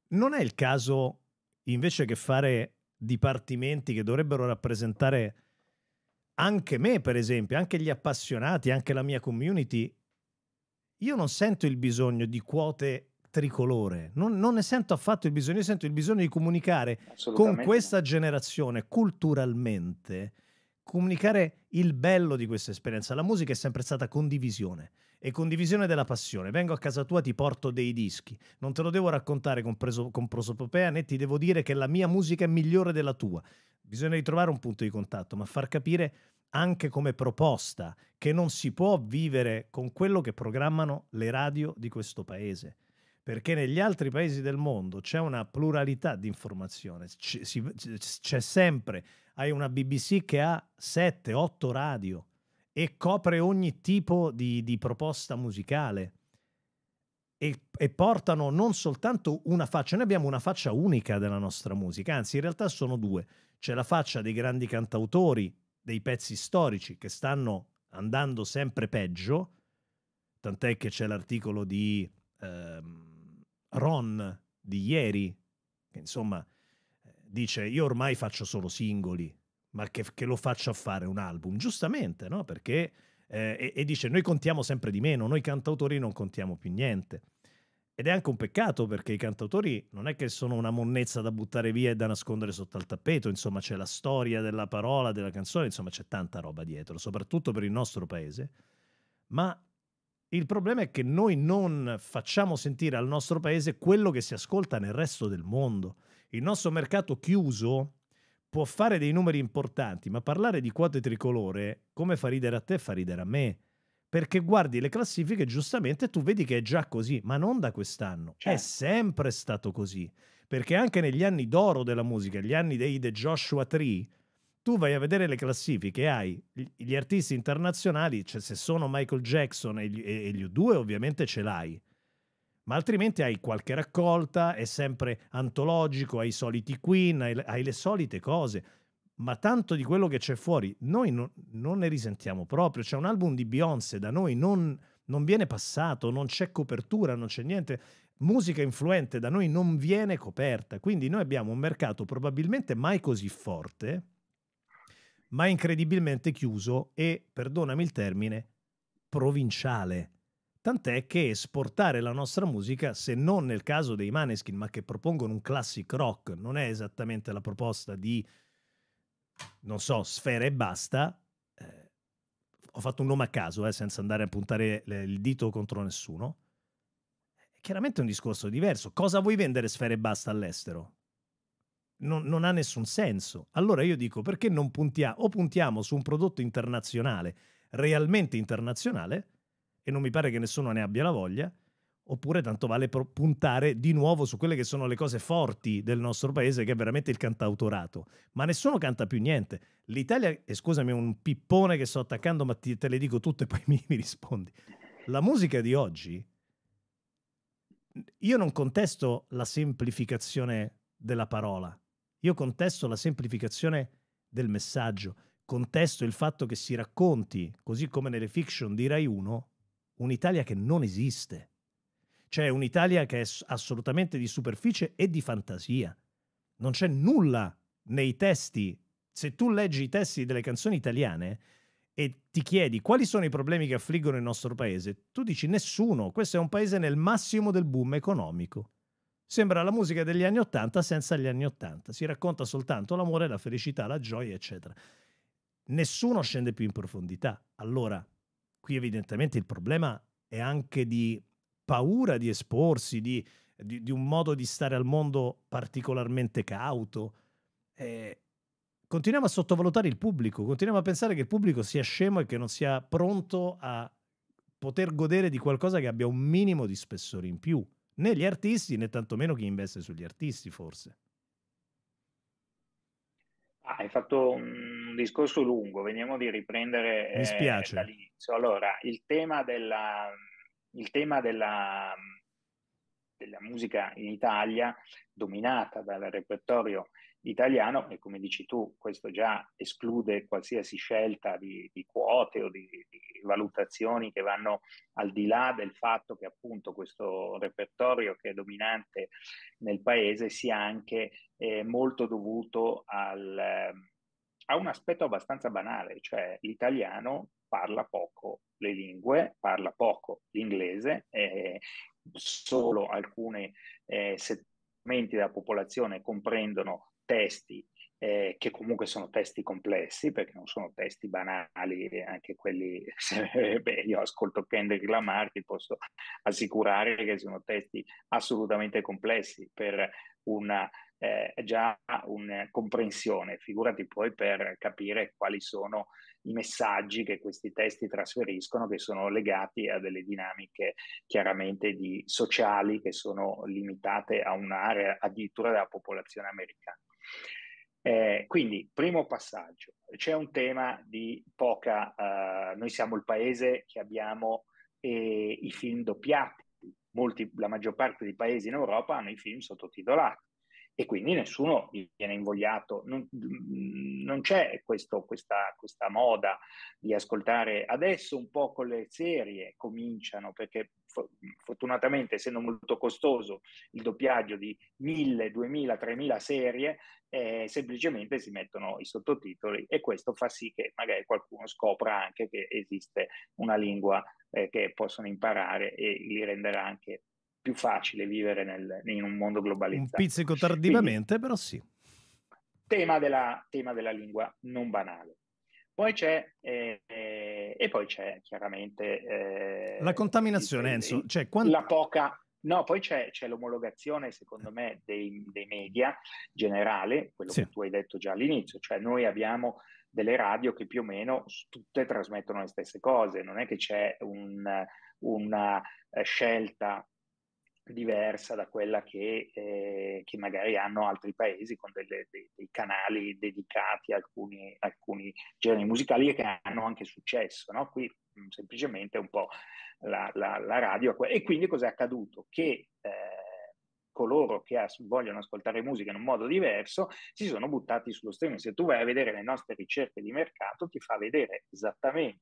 non è il caso, invece che fare dipartimenti che dovrebbero rappresentare anche me, per esempio, anche gli appassionati, anche la mia community, io non sento il bisogno di quote tricolore, non, non ne sento affatto il bisogno, io sento il bisogno di comunicare con questa generazione culturalmente, comunicare il bello di questa esperienza. La musica è sempre stata condivisione e condivisione della passione. Vengo a casa tua, ti porto dei dischi. Non te lo devo raccontare con, preso, con prosopopea né ti devo dire che la mia musica è migliore della tua. Bisogna ritrovare un punto di contatto, ma far capire anche come proposta che non si può vivere con quello che programmano le radio di questo paese. Perché negli altri paesi del mondo c'è una pluralità di informazione, c'è, sempre, hai una BBC che ha 7-8 radio, e copre ogni tipo di, di proposta musicale. E, e, portano non soltanto una faccia, noi abbiamo una faccia unica della nostra musica, anzi in realtà sono due. C'è la faccia dei grandi cantautori, dei pezzi storici che stanno andando sempre peggio, tant'è che c'è l'articolo di ehm, Ron di ieri, che insomma eh, dice io ormai faccio solo singoli, ma che, che lo faccia fare un album, giustamente, no? Perché eh, e, e, dice noi contiamo sempre di meno, noi cantautori non contiamo più niente. Ed è anche un peccato perché i cantautori non è che sono una monnezza da buttare via e da nascondere sotto al tappeto, insomma c'è la storia della parola, della canzone, insomma c'è tanta roba dietro, soprattutto per il nostro paese. Ma il problema è che noi non facciamo sentire al nostro paese quello che si ascolta nel resto del mondo. Il nostro mercato chiuso può fare dei numeri importanti, ma parlare di quote tricolore, come fa ridere a te, fa ridere a me. Perché guardi le classifiche, giustamente tu vedi che è già così, ma non da quest'anno. Cioè. È certo. sempre stato così. Perché anche negli anni d'oro della musica, gli anni dei The Joshua Tree, tu vai a vedere le classifiche, hai gli artisti internazionali, cioè se sono Michael Jackson e gli, e gli U2 ovviamente ce l'hai, ma altrimenti hai qualche raccolta, è sempre antologico, hai i soliti Queen, hai, hai le solite cose, ma tanto di quello che c'è fuori noi no, non ne risentiamo proprio. C'è un album di Beyoncé da noi, non, non viene passato, non c'è copertura, non c'è niente. Musica influente da noi non viene coperta, quindi noi abbiamo un mercato probabilmente mai così forte, ma incredibilmente chiuso e, perdonami il termine, provinciale. Tant'è che esportare la nostra musica, se non nel caso dei Maneskin, ma che propongono un classic rock, non è esattamente la proposta di, non so, sfera e basta. Eh, ho fatto un nome a caso, eh, senza andare a puntare le, il dito contro nessuno. È chiaramente è un discorso diverso. Cosa vuoi vendere sfera e basta all'estero? Non, non, ha nessun senso. Allora io dico perché non puntiamo o puntiamo su un prodotto internazionale, realmente internazionale, e non mi pare che nessuno ne abbia la voglia, oppure tanto vale puntare di nuovo su quelle che sono le cose forti del nostro paese, che è veramente il cantautorato. Ma nessuno canta più niente. L'Italia, e scusami, è un pippone che sto attaccando, ma ti, te le dico tutte e poi mi, mi rispondi. La musica di oggi, io non contesto la semplificazione della parola, io contesto la semplificazione del messaggio, contesto il fatto che si racconti, così come nelle fiction di Rai 1, un'Italia che non esiste. C'è un'Italia che è assolutamente di superficie e di fantasia. Non c'è nulla nei testi. Se tu leggi i testi delle canzoni italiane e ti chiedi quali sono i problemi che affliggono il nostro paese, tu dici nessuno, questo è un paese nel massimo del boom economico. Sembra la musica degli anni Ottanta senza gli anni Ottanta, si racconta soltanto l'amore, la felicità, la gioia, eccetera. Nessuno scende più in profondità. Allora, qui evidentemente il problema è anche di paura di esporsi, di, di, di un modo di stare al mondo particolarmente cauto. Eh, continuiamo a sottovalutare il pubblico, continuiamo a pensare che il pubblico sia scemo e che non sia pronto a poter godere di qualcosa che abbia un minimo di spessore in più, né gli artisti né tantomeno chi investe sugli artisti forse. Ah, hai fatto un discorso lungo, veniamo di riprendere Eh, dall'inizio. Allora, il tema della, il tema della, della musica in Italia, dominata dal repertorio italiano, e come dici tu, questo già esclude qualsiasi scelta di, di quote o di, di, valutazioni che vanno al di là del fatto che appunto questo repertorio che è dominante nel paese sia anche eh, molto dovuto al, ha un aspetto abbastanza banale, cioè l'italiano parla poco le lingue, parla poco l'inglese, eh, solo alcuni eh, segmenti della popolazione comprendono testi eh, che comunque sono testi complessi, perché non sono testi banali, anche quelli, se, beh, io ascolto Kendrick Lamar, ti posso assicurare che sono testi assolutamente complessi per una eh, già una comprensione, figurati poi per capire quali sono i messaggi che questi testi trasferiscono, che sono legati a delle dinamiche chiaramente di, sociali che sono limitate a un'area addirittura della popolazione americana. Eh, quindi, primo passaggio, c'è un tema di poca, eh, noi siamo il paese che abbiamo eh, i film doppiati, Molti, la maggior parte dei paesi in Europa hanno i film sottotitolati, e quindi nessuno viene invogliato. Non, mm, non c'è questo, questa, questa, moda di ascoltare. Adesso un po' con le serie cominciano, perché fortunatamente essendo molto costoso il doppiaggio di mille, duemila, tremila serie, eh, semplicemente si mettono i sottotitoli e questo fa sì che magari qualcuno scopra anche che esiste una lingua eh, che possono imparare e li renderà anche più facile vivere nel, in un mondo globalizzato. Un pizzico tardivamente, Quindi, però sì. Tema della, tema della, lingua non banale. Poi c'è, eh, e poi c'è chiaramente... Eh, la contaminazione, Enzo. Cioè, quando... La poca... No, poi c'è, c'è l'omologazione, secondo me, dei, dei media generale, quello sì. che tu hai detto già all'inizio, cioè noi abbiamo delle radio che più o meno tutte trasmettono le stesse cose, non è che c'è un, una eh, scelta diversa da quella che, eh, che, magari hanno altri paesi con delle, dei, dei, canali dedicati a alcuni, alcuni generi musicali che hanno anche successo. No? Qui mh, mm, semplicemente un po' la, la, la, radio. E quindi cos'è accaduto? Che eh, coloro che as- vogliono ascoltare musica in un modo diverso si sono buttati sullo streaming. Se tu vai a vedere le nostre ricerche di mercato ti fa vedere esattamente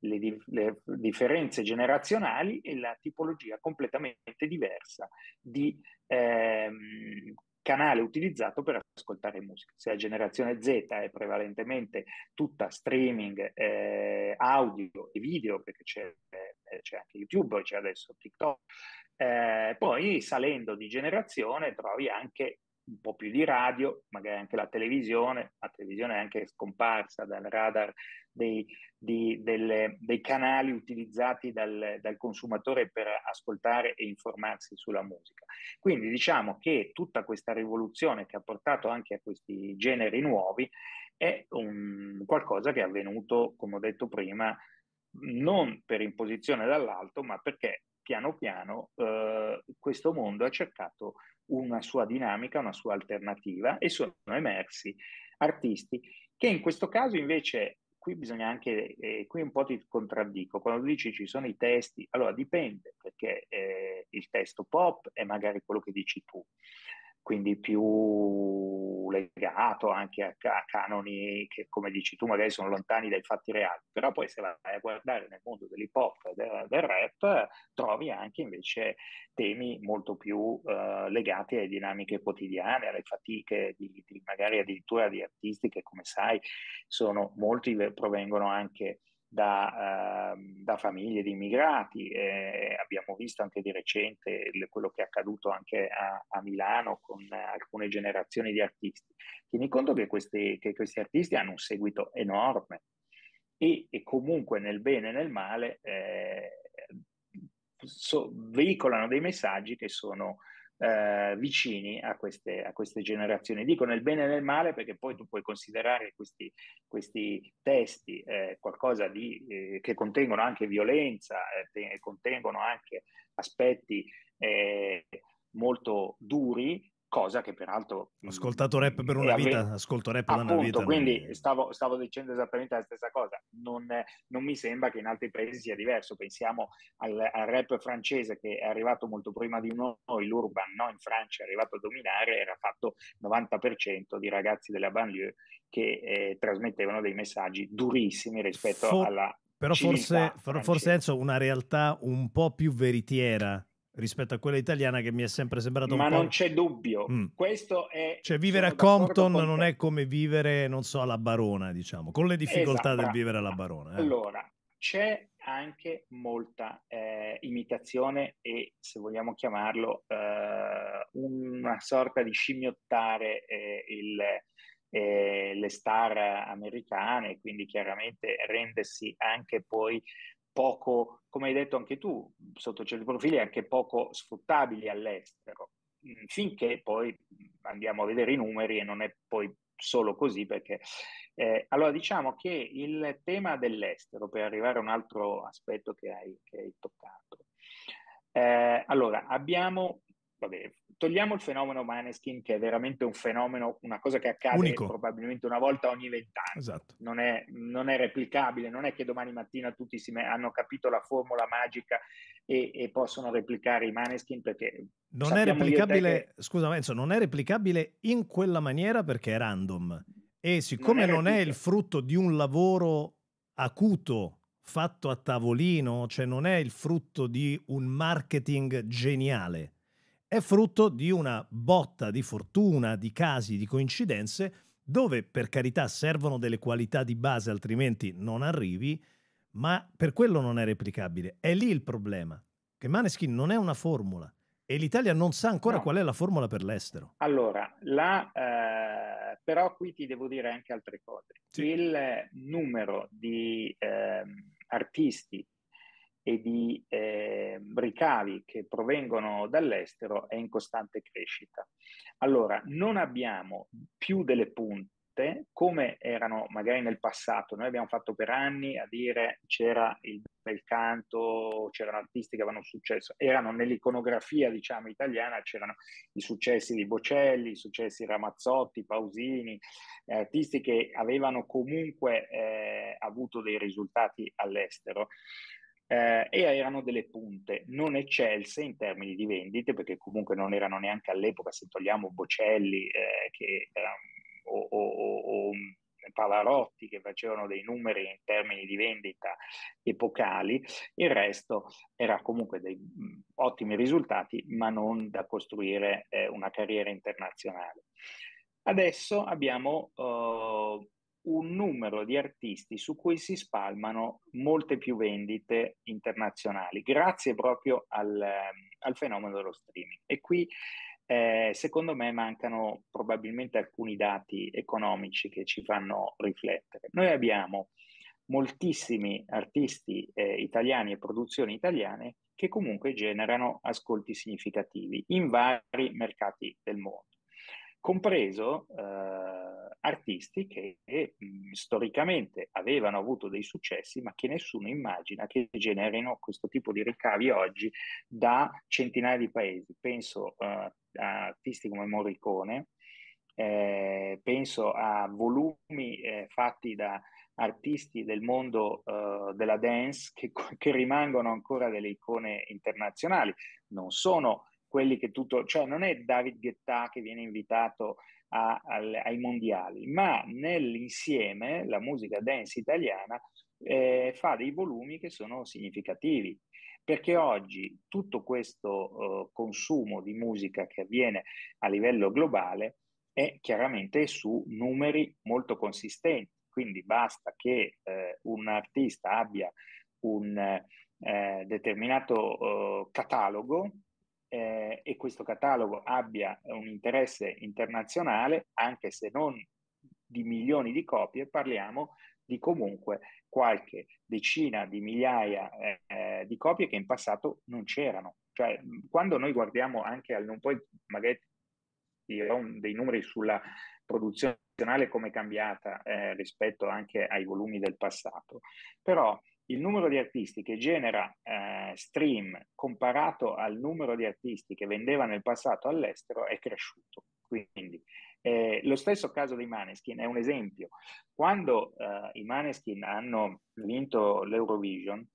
le, di- le differenze generazionali e la tipologia completamente diversa di ehm, canale utilizzato per ascoltare musica. Se la generazione Z è prevalentemente tutta streaming, eh, audio e video, perché c'è, eh, c'è anche YouTube, c'è adesso TikTok, eh, poi salendo di generazione trovi anche un po' più di radio, magari anche la televisione, la televisione è anche scomparsa dal radar dei, di, delle, dei canali utilizzati dal, dal, consumatore per ascoltare e informarsi sulla musica. Quindi diciamo che tutta questa rivoluzione che ha portato anche a questi generi nuovi è un, qualcosa che è avvenuto, come ho detto prima, non per imposizione dall'alto, ma perché piano piano eh, questo mondo ha cercato una sua dinamica, una sua alternativa e sono emersi artisti che in questo caso invece qui bisogna anche, eh, qui un po' ti contraddico, quando dici ci sono i testi, allora dipende perché eh, il testo pop è magari quello che dici tu quindi più legato anche a, a, canoni che, come dici tu, magari sono lontani dai fatti reali. Però poi se vai a guardare nel mondo dell'hip hop e del, del, rap, trovi anche invece temi molto più eh, legati alle dinamiche quotidiane, alle fatiche, di, di magari addirittura di artisti che, come sai, sono molti provengono anche da, eh, da famiglie di immigrati. Eh, abbiamo visto anche di recente quello che è accaduto anche a, a Milano con alcune generazioni di artisti. Tieni conto che questi, che questi artisti hanno un seguito enorme e, e comunque nel bene e nel male eh, so, veicolano dei messaggi che sono eh, vicini a queste, a queste, generazioni. Dico nel bene e nel male perché poi tu puoi considerare questi, questi testi eh, qualcosa di, eh, che contengono anche violenza, eh, contengono anche aspetti eh, molto duri, cosa che peraltro... Ho mm, ascoltato rap per una vita, ave... ascolto rap Appunto, da una vita. Quindi stavo, stavo, dicendo esattamente la stessa cosa, non, non, mi sembra che in altri paesi sia diverso, pensiamo al, al, rap francese che è arrivato molto prima di noi, l'urban no? in Francia è arrivato a dominare, era fatto 90% di ragazzi della banlieue che eh, trasmettevano dei messaggi durissimi rispetto For... alla... Però forse, forse Enzo, una realtà un po' più veritiera rispetto a quella italiana che mi è sempre sembrato Ma non c'è dubbio, mm. questo è... Cioè vivere a Compton non te. è come vivere, non so, alla Barona, diciamo, con le difficoltà esatto. del vivere alla Barona. Eh. Allora, c'è anche molta eh, imitazione e, se vogliamo chiamarlo, eh, una sorta di scimmiottare eh, il, eh, le star americane, quindi chiaramente rendersi anche poi poco, come hai detto anche tu, sotto certi profili anche poco sfruttabili all'estero, mm, finché poi andiamo a vedere i numeri e non è poi solo così perché eh, allora diciamo che il tema dell'estero per arrivare a un altro aspetto che hai, che hai toccato eh, allora abbiamo vabbè, togliamo il fenomeno Maneskin, che è veramente un fenomeno, una cosa che accade Unico. probabilmente una volta ogni vent'anni. Esatto. Non è, non è, replicabile, non è che domani mattina tutti si, hanno capito la formula magica e, e possono replicare i Maneskin perché... Non è replicabile, che... scusa Enzo, non è replicabile in quella maniera perché è random. E siccome non è, non è il frutto di un lavoro acuto fatto a tavolino, cioè non è il frutto di un marketing geniale, è frutto di una botta di fortuna, di casi, di coincidenze, dove per carità servono delle qualità di base, altrimenti non arrivi, ma per quello non è replicabile. È lì il problema, che Maneskin non è una formula e l'Italia non sa ancora no. qual è la formula per l'estero. Allora, la, eh, però qui ti devo dire anche altre cose. Sì. Il numero di eh, artisti e di eh, ricavi che provengono dall'estero è in costante crescita. Allora, non abbiamo più delle punte come erano magari nel passato. Noi abbiamo fatto per anni a dire c'era il bel canto, c'erano artisti che avevano successo, erano nell'iconografia diciamo italiana, c'erano i successi di Bocelli, i successi di Ramazzotti, Pausini, eh, artisti che avevano comunque eh, avuto dei risultati all'estero eh, e erano delle punte non eccelse in termini di vendite, perché comunque non erano neanche all'epoca, se togliamo Bocelli eh, che, um, o, o, o mm, Pavarotti che facevano dei numeri in termini di vendita epocali, il resto era comunque dei mm, ottimi risultati, ma non da costruire eh, una carriera internazionale. Adesso abbiamo eh, un numero di artisti su cui si spalmano molte più vendite internazionali, grazie proprio al, ehm, al fenomeno dello streaming. E qui eh, secondo me mancano probabilmente alcuni dati economici che ci fanno riflettere. Noi abbiamo moltissimi artisti eh, italiani e produzioni italiane che comunque generano ascolti significativi in vari mercati del mondo compreso eh, artisti che mh, mm, storicamente avevano avuto dei successi, ma che nessuno immagina che generino questo tipo di ricavi oggi da centinaia di paesi. Penso eh, a artisti come Morricone, eh, penso a volumi eh, fatti da artisti del mondo eh, della dance che, che rimangono ancora delle icone internazionali. Non sono quelli che tutto, cioè non è David Guetta che viene invitato a, al, ai mondiali, ma nell'insieme la musica dance italiana eh, fa dei volumi che sono significativi, perché oggi tutto questo eh, consumo di musica che avviene a livello globale è chiaramente su numeri molto consistenti, quindi basta che eh, un artista abbia un eh, determinato eh, catalogo eh, e questo catalogo abbia un interesse internazionale, anche se non di milioni di copie, parliamo di comunque qualche decina di migliaia eh, di copie che in passato non c'erano. Cioè, quando noi guardiamo anche al non poi magari dirò dei numeri sulla produzione nazionale come è cambiata eh, rispetto anche ai volumi del passato, però il numero di artisti che genera eh, stream comparato al numero di artisti che vendeva nel passato all'estero è cresciuto. Quindi eh, lo stesso caso dei Maneskin è un esempio. Quando eh, i Maneskin hanno vinto l'Eurovision,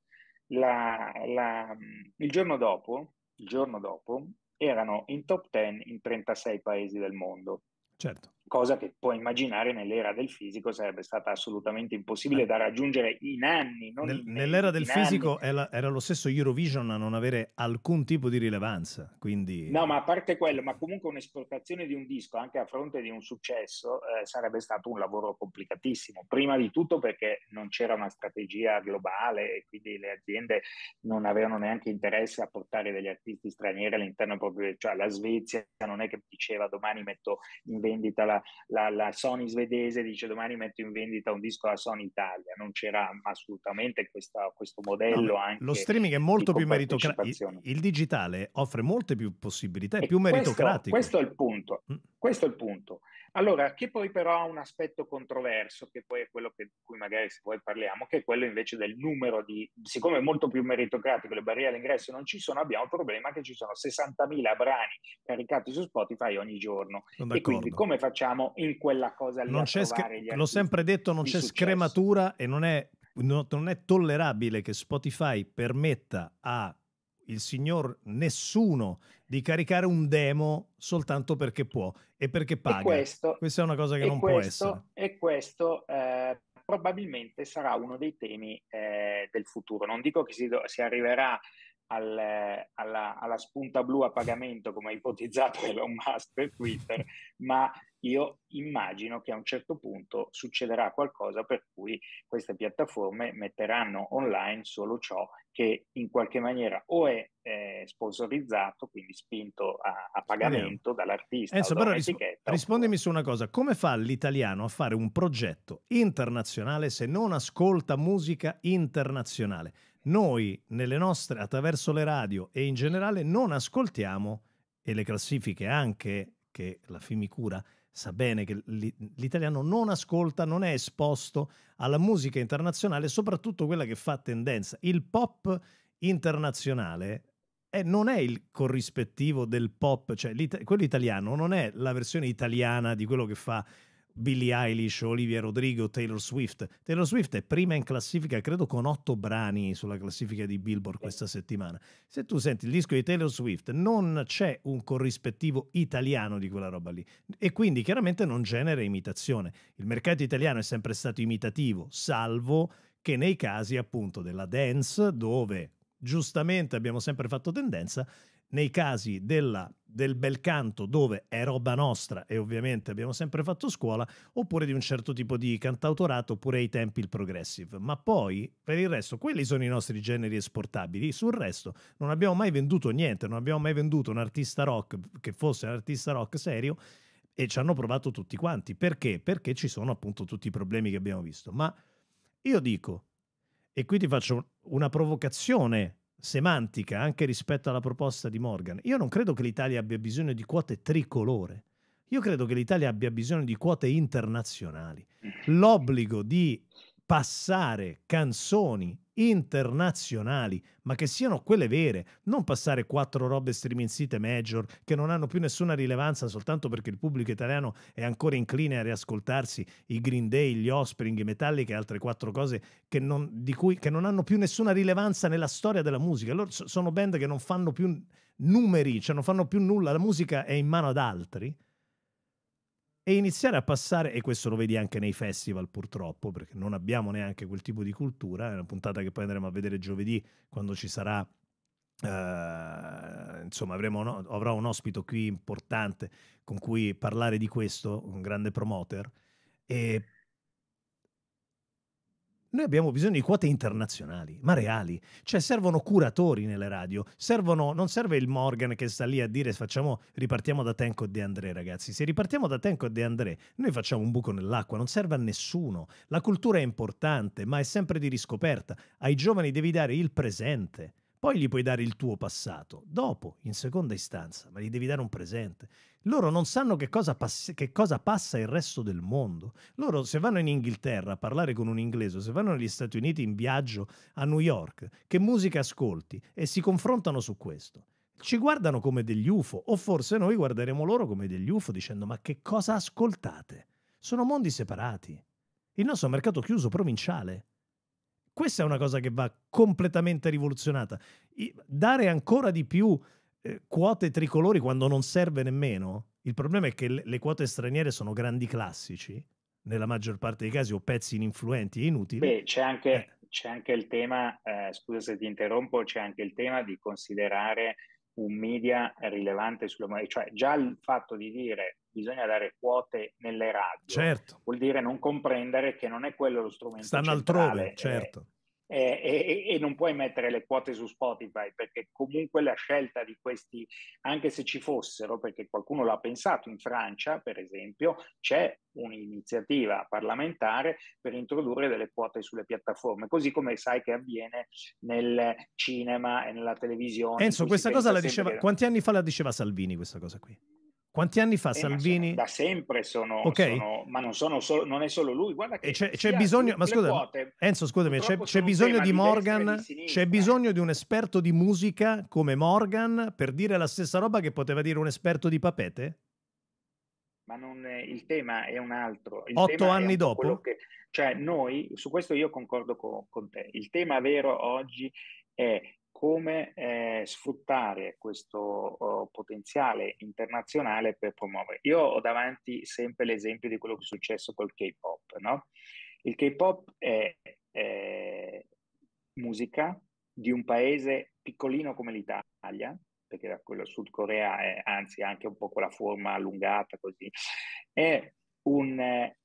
la, la, il, giorno dopo, il giorno dopo erano in top 10 in 36 paesi del mondo. Certo cosa che puoi immaginare nell'era del fisico sarebbe stata assolutamente impossibile eh. da raggiungere in anni. Nel, in, nell'era del fisico era, era, lo stesso Eurovision a non avere alcun tipo di rilevanza. Quindi... No, ma a parte quello, ma comunque un'esportazione di un disco anche a fronte di un successo eh, sarebbe stato un lavoro complicatissimo. Prima di tutto perché non c'era una strategia globale e quindi le aziende non avevano neanche interesse a portare degli artisti stranieri all'interno proprio, cioè la Svezia non è che diceva domani metto in vendita la, la, la, Sony svedese dice domani metto in vendita un disco alla Sony Italia, non c'era assolutamente questa, questo modello. No, lo streaming è molto più meritocratico, il, il, digitale offre molte più possibilità, è e più meritocratico. Questo è il punto, mm. questo è il punto. Allora, che poi però ha un aspetto controverso, che poi è quello di cui magari se poi parliamo, che è quello invece del numero di, siccome è molto più meritocratico, le barriere all'ingresso non ci sono, abbiamo il problema che ci sono 60.000 brani caricati su Spotify ogni giorno. Sono e d'accordo. quindi come facciamo in quella cosa lì? Non c'è sc- l'ho sempre detto, non c'è successo. scrematura e non è, non è tollerabile che Spotify permetta a il signor nessuno di caricare un demo soltanto perché può e perché paga. E questo, Questa è una cosa che non questo, può essere. E questo eh, probabilmente sarà uno dei temi eh, del futuro. Non dico che si, si arriverà al, alla, alla, spunta blu a pagamento come ha ipotizzato Elon Musk per Twitter, ma io immagino che a un certo punto succederà qualcosa per cui queste piattaforme metteranno online solo ciò che in qualche maniera o è eh, sponsorizzato, quindi spinto a, a pagamento dall'artista. Enzo, da risp- rispondimi su una cosa, come fa l'italiano a fare un progetto internazionale se non ascolta musica internazionale? noi nelle nostre, attraverso le radio e in generale non ascoltiamo, e le classifiche anche, che la Fimicura sa bene che l'italiano non ascolta, non è esposto alla musica internazionale, soprattutto quella che fa tendenza. Il pop internazionale eh, non è il corrispettivo del pop, cioè quello italiano non è la versione italiana di quello che fa Billie Eilish, Olivia Rodrigo, Taylor Swift. Taylor Swift è prima in classifica, credo con otto brani sulla classifica di Billboard questa settimana. Se tu senti il disco di Taylor Swift, non c'è un corrispettivo italiano di quella roba lì e quindi chiaramente non genera imitazione. Il mercato italiano è sempre stato imitativo, salvo che nei casi appunto della dance dove giustamente abbiamo sempre fatto tendenza nei casi della, del bel canto dove è roba nostra e ovviamente abbiamo sempre fatto scuola, oppure di un certo tipo di cantautorato, oppure ai tempi il progressive. Ma poi, per il resto, quelli sono i nostri generi esportabili. Sul resto non abbiamo mai venduto niente, non abbiamo mai venduto un artista rock che fosse un artista rock serio e ci hanno provato tutti quanti. Perché? Perché ci sono appunto tutti i problemi che abbiamo visto. Ma io dico, e qui ti faccio una provocazione semantica anche rispetto alla proposta di Morgan. Io non credo che l'Italia abbia bisogno di quote tricolore. Io credo che l'Italia abbia bisogno di quote internazionali. Mm. L'obbligo di passare canzoni internazionali, ma che siano quelle vere, non passare quattro robe streaming site major che non hanno più nessuna rilevanza soltanto perché il pubblico italiano è ancora incline a riascoltarsi i Green Day, gli Ospring, i Metallica e altre quattro cose che non, cui, che non hanno più nessuna rilevanza nella storia della musica. Loro sono band che non fanno più numeri, cioè non fanno più nulla, la musica è in mano ad altri e iniziare a passare, e questo lo vedi anche nei festival purtroppo, perché non abbiamo neanche quel tipo di cultura, è una puntata che poi andremo a vedere giovedì quando ci sarà, eh, insomma avremo un, avrò un ospite qui importante con cui parlare di questo, un grande promoter, e noi abbiamo bisogno di quote internazionali, ma reali. Cioè servono curatori nelle radio, servono, non serve il Morgan che sta lì a dire facciamo, ripartiamo da Tenco De André ragazzi. Se ripartiamo da Tenco De André noi facciamo un buco nell'acqua, non serve a nessuno. La cultura è importante, ma è sempre di riscoperta. Ai giovani devi dare il presente. Poi gli puoi dare il tuo passato, dopo, in seconda istanza, ma gli devi dare un presente. Loro non sanno che cosa, pass- che cosa, passa il resto del mondo. Loro se vanno in Inghilterra a parlare con un inglese, se vanno negli Stati Uniti in viaggio a New York, che musica ascolti e si confrontano su questo. Ci guardano come degli UFO o forse noi guarderemo loro come degli UFO dicendo ma che cosa ascoltate? Sono mondi separati. Il nostro mercato chiuso provinciale questa è una cosa che va completamente rivoluzionata. Dare ancora di più eh, quote tricolori quando non serve nemmeno. Il problema è che le quote straniere sono grandi classici, nella maggior parte dei casi, o pezzi ininfluenti e inutili. Beh, c'è anche, eh. c'è anche il tema, eh, scusa se ti interrompo, c'è anche il tema di considerare un media rilevante sulla moneta. Cioè, già il fatto di dire bisogna dare quote nelle radio, certo. vuol dire non comprendere che non è quello lo strumento Stanno centrale, altrove, eh. certo. E, eh, e, eh, e, non puoi mettere le quote su Spotify perché comunque la scelta di questi, anche se ci fossero, perché qualcuno l'ha pensato in Francia, per esempio, c'è un'iniziativa parlamentare per introdurre delle quote sulle piattaforme, così come sai che avviene nel cinema e nella televisione. Enzo, questa cosa la diceva, sempre... quanti anni fa la diceva Salvini questa cosa qui? Quanti anni fa eh, Salvini? da sempre sono, okay. sono ma non, sono solo, non, è solo lui. Guarda che c'è, c'è bisogno, ma scusa, Enzo, scusami, c'è, c'è bisogno di, Morgan, di c'è eh. bisogno di un esperto di musica come Morgan per dire la stessa roba che poteva dire un esperto di papete? Ma non, il tema è un altro. Il Otto anni dopo? Che, cioè noi, su questo io concordo con, con te, il tema vero oggi è come eh, sfruttare questo oh, potenziale internazionale per promuovere. Io ho davanti sempre l'esempio di quello che è successo col K-pop, no? Il K-pop è, è musica di un paese piccolino come l'Italia, perché da quello Sud Corea è anzi anche un po' quella forma allungata così, è un eh,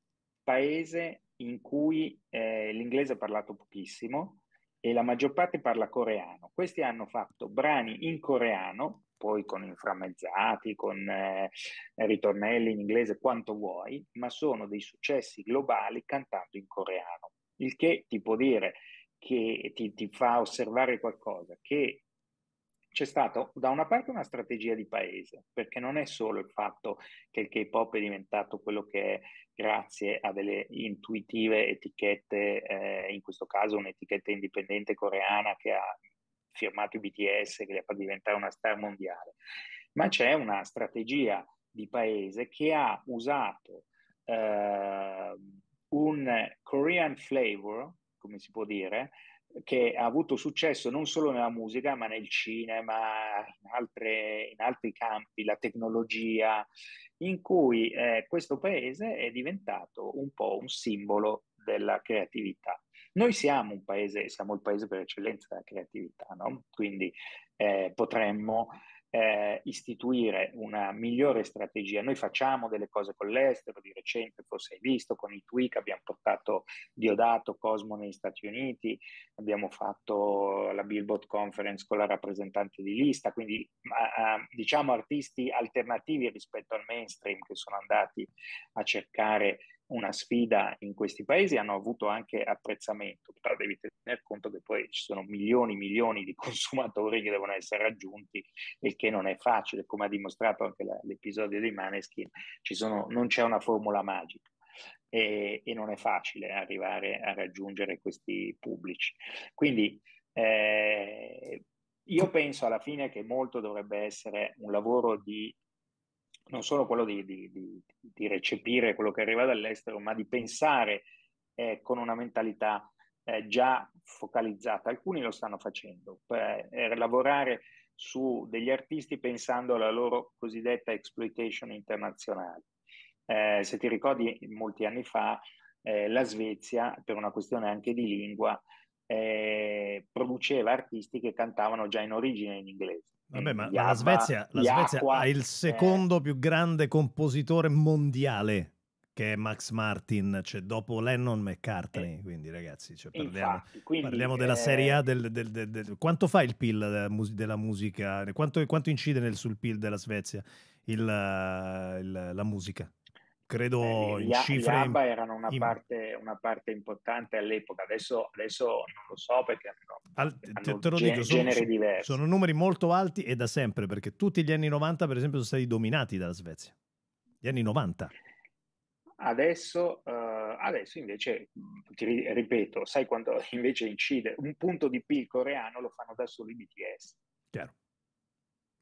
paese in cui eh, l'inglese è parlato pochissimo, e la maggior parte parla coreano. Questi hanno fatto brani in coreano, poi con inframmezzati, con eh, ritornelli in inglese, quanto vuoi, ma sono dei successi globali cantando in coreano. Il che ti può dire che ti, ti fa osservare qualcosa, che c'è stata da una parte una strategia di paese, perché non è solo il fatto che il K-pop è diventato quello che è grazie a delle intuitive etichette, eh, in questo caso un'etichetta indipendente coreana che ha firmato i BTS, che le fa diventare una star mondiale, ma c'è una strategia di paese che ha usato eh, un Korean flavor, come si può dire, che ha avuto successo non solo nella musica, ma nel cinema, in, altre, in altri campi, la tecnologia, in cui eh, questo paese è diventato un po' un simbolo della creatività. Noi siamo un paese, siamo il paese per eccellenza della creatività, no? quindi eh, potremmo eh, istituire una migliore strategia. Noi facciamo delle cose con l'estero, di recente forse hai visto, con i TWIC abbiamo portato Diodato Cosmo negli Stati Uniti, abbiamo fatto la Billboard Conference con la rappresentante di lista, quindi eh, diciamo artisti alternativi rispetto al mainstream che sono andati a cercare una sfida in questi paesi hanno avuto anche apprezzamento, però devi tener conto che poi ci sono milioni e milioni di consumatori che devono essere raggiunti e che non è facile, come ha dimostrato anche la, l'episodio dei Maneskin, sono, non c'è una formula magica. E, e, non è facile arrivare a raggiungere questi pubblici. Quindi eh, io penso alla fine che molto dovrebbe essere un lavoro di non solo quello di, di, di, di, recepire quello che arriva dall'estero, ma di pensare eh, con una mentalità eh, già focalizzata. Alcuni lo stanno facendo, per, per eh, lavorare su degli artisti pensando alla loro cosiddetta exploitation internazionale. Eh, se ti ricordi, molti anni fa eh, la Svezia, per una questione anche di lingua, eh, produceva artisti che cantavano già in origine in inglese Vabbè, ma Yama, la Svezia, la Svezia ha il eh. secondo eh. più grande compositore mondiale che è Max Martin, cioè dopo Lennon McCartney, eh. quindi ragazzi cioè, parliamo, Infatti, quindi, parliamo, della eh, serie A, del, del, del, del, quanto fa il PIL della, mus- della musica, quanto, quanto incide nel, sul PIL della Svezia il, il, la musica? credo eh, in gli, cifre... Gli ABBA erano una, in... parte, una, parte, importante all'epoca, adesso, adesso non lo so perché no, Al, hanno, te, lo gen- dico, sono, sono, sono, numeri molto alti e da sempre, perché tutti gli anni 90 per esempio sono stati dominati dalla Svezia, gli anni 90. Adesso, uh, adesso invece, ti ripeto, sai quando invece incide un punto di PIL coreano lo fanno da soli i BTS. Chiaro.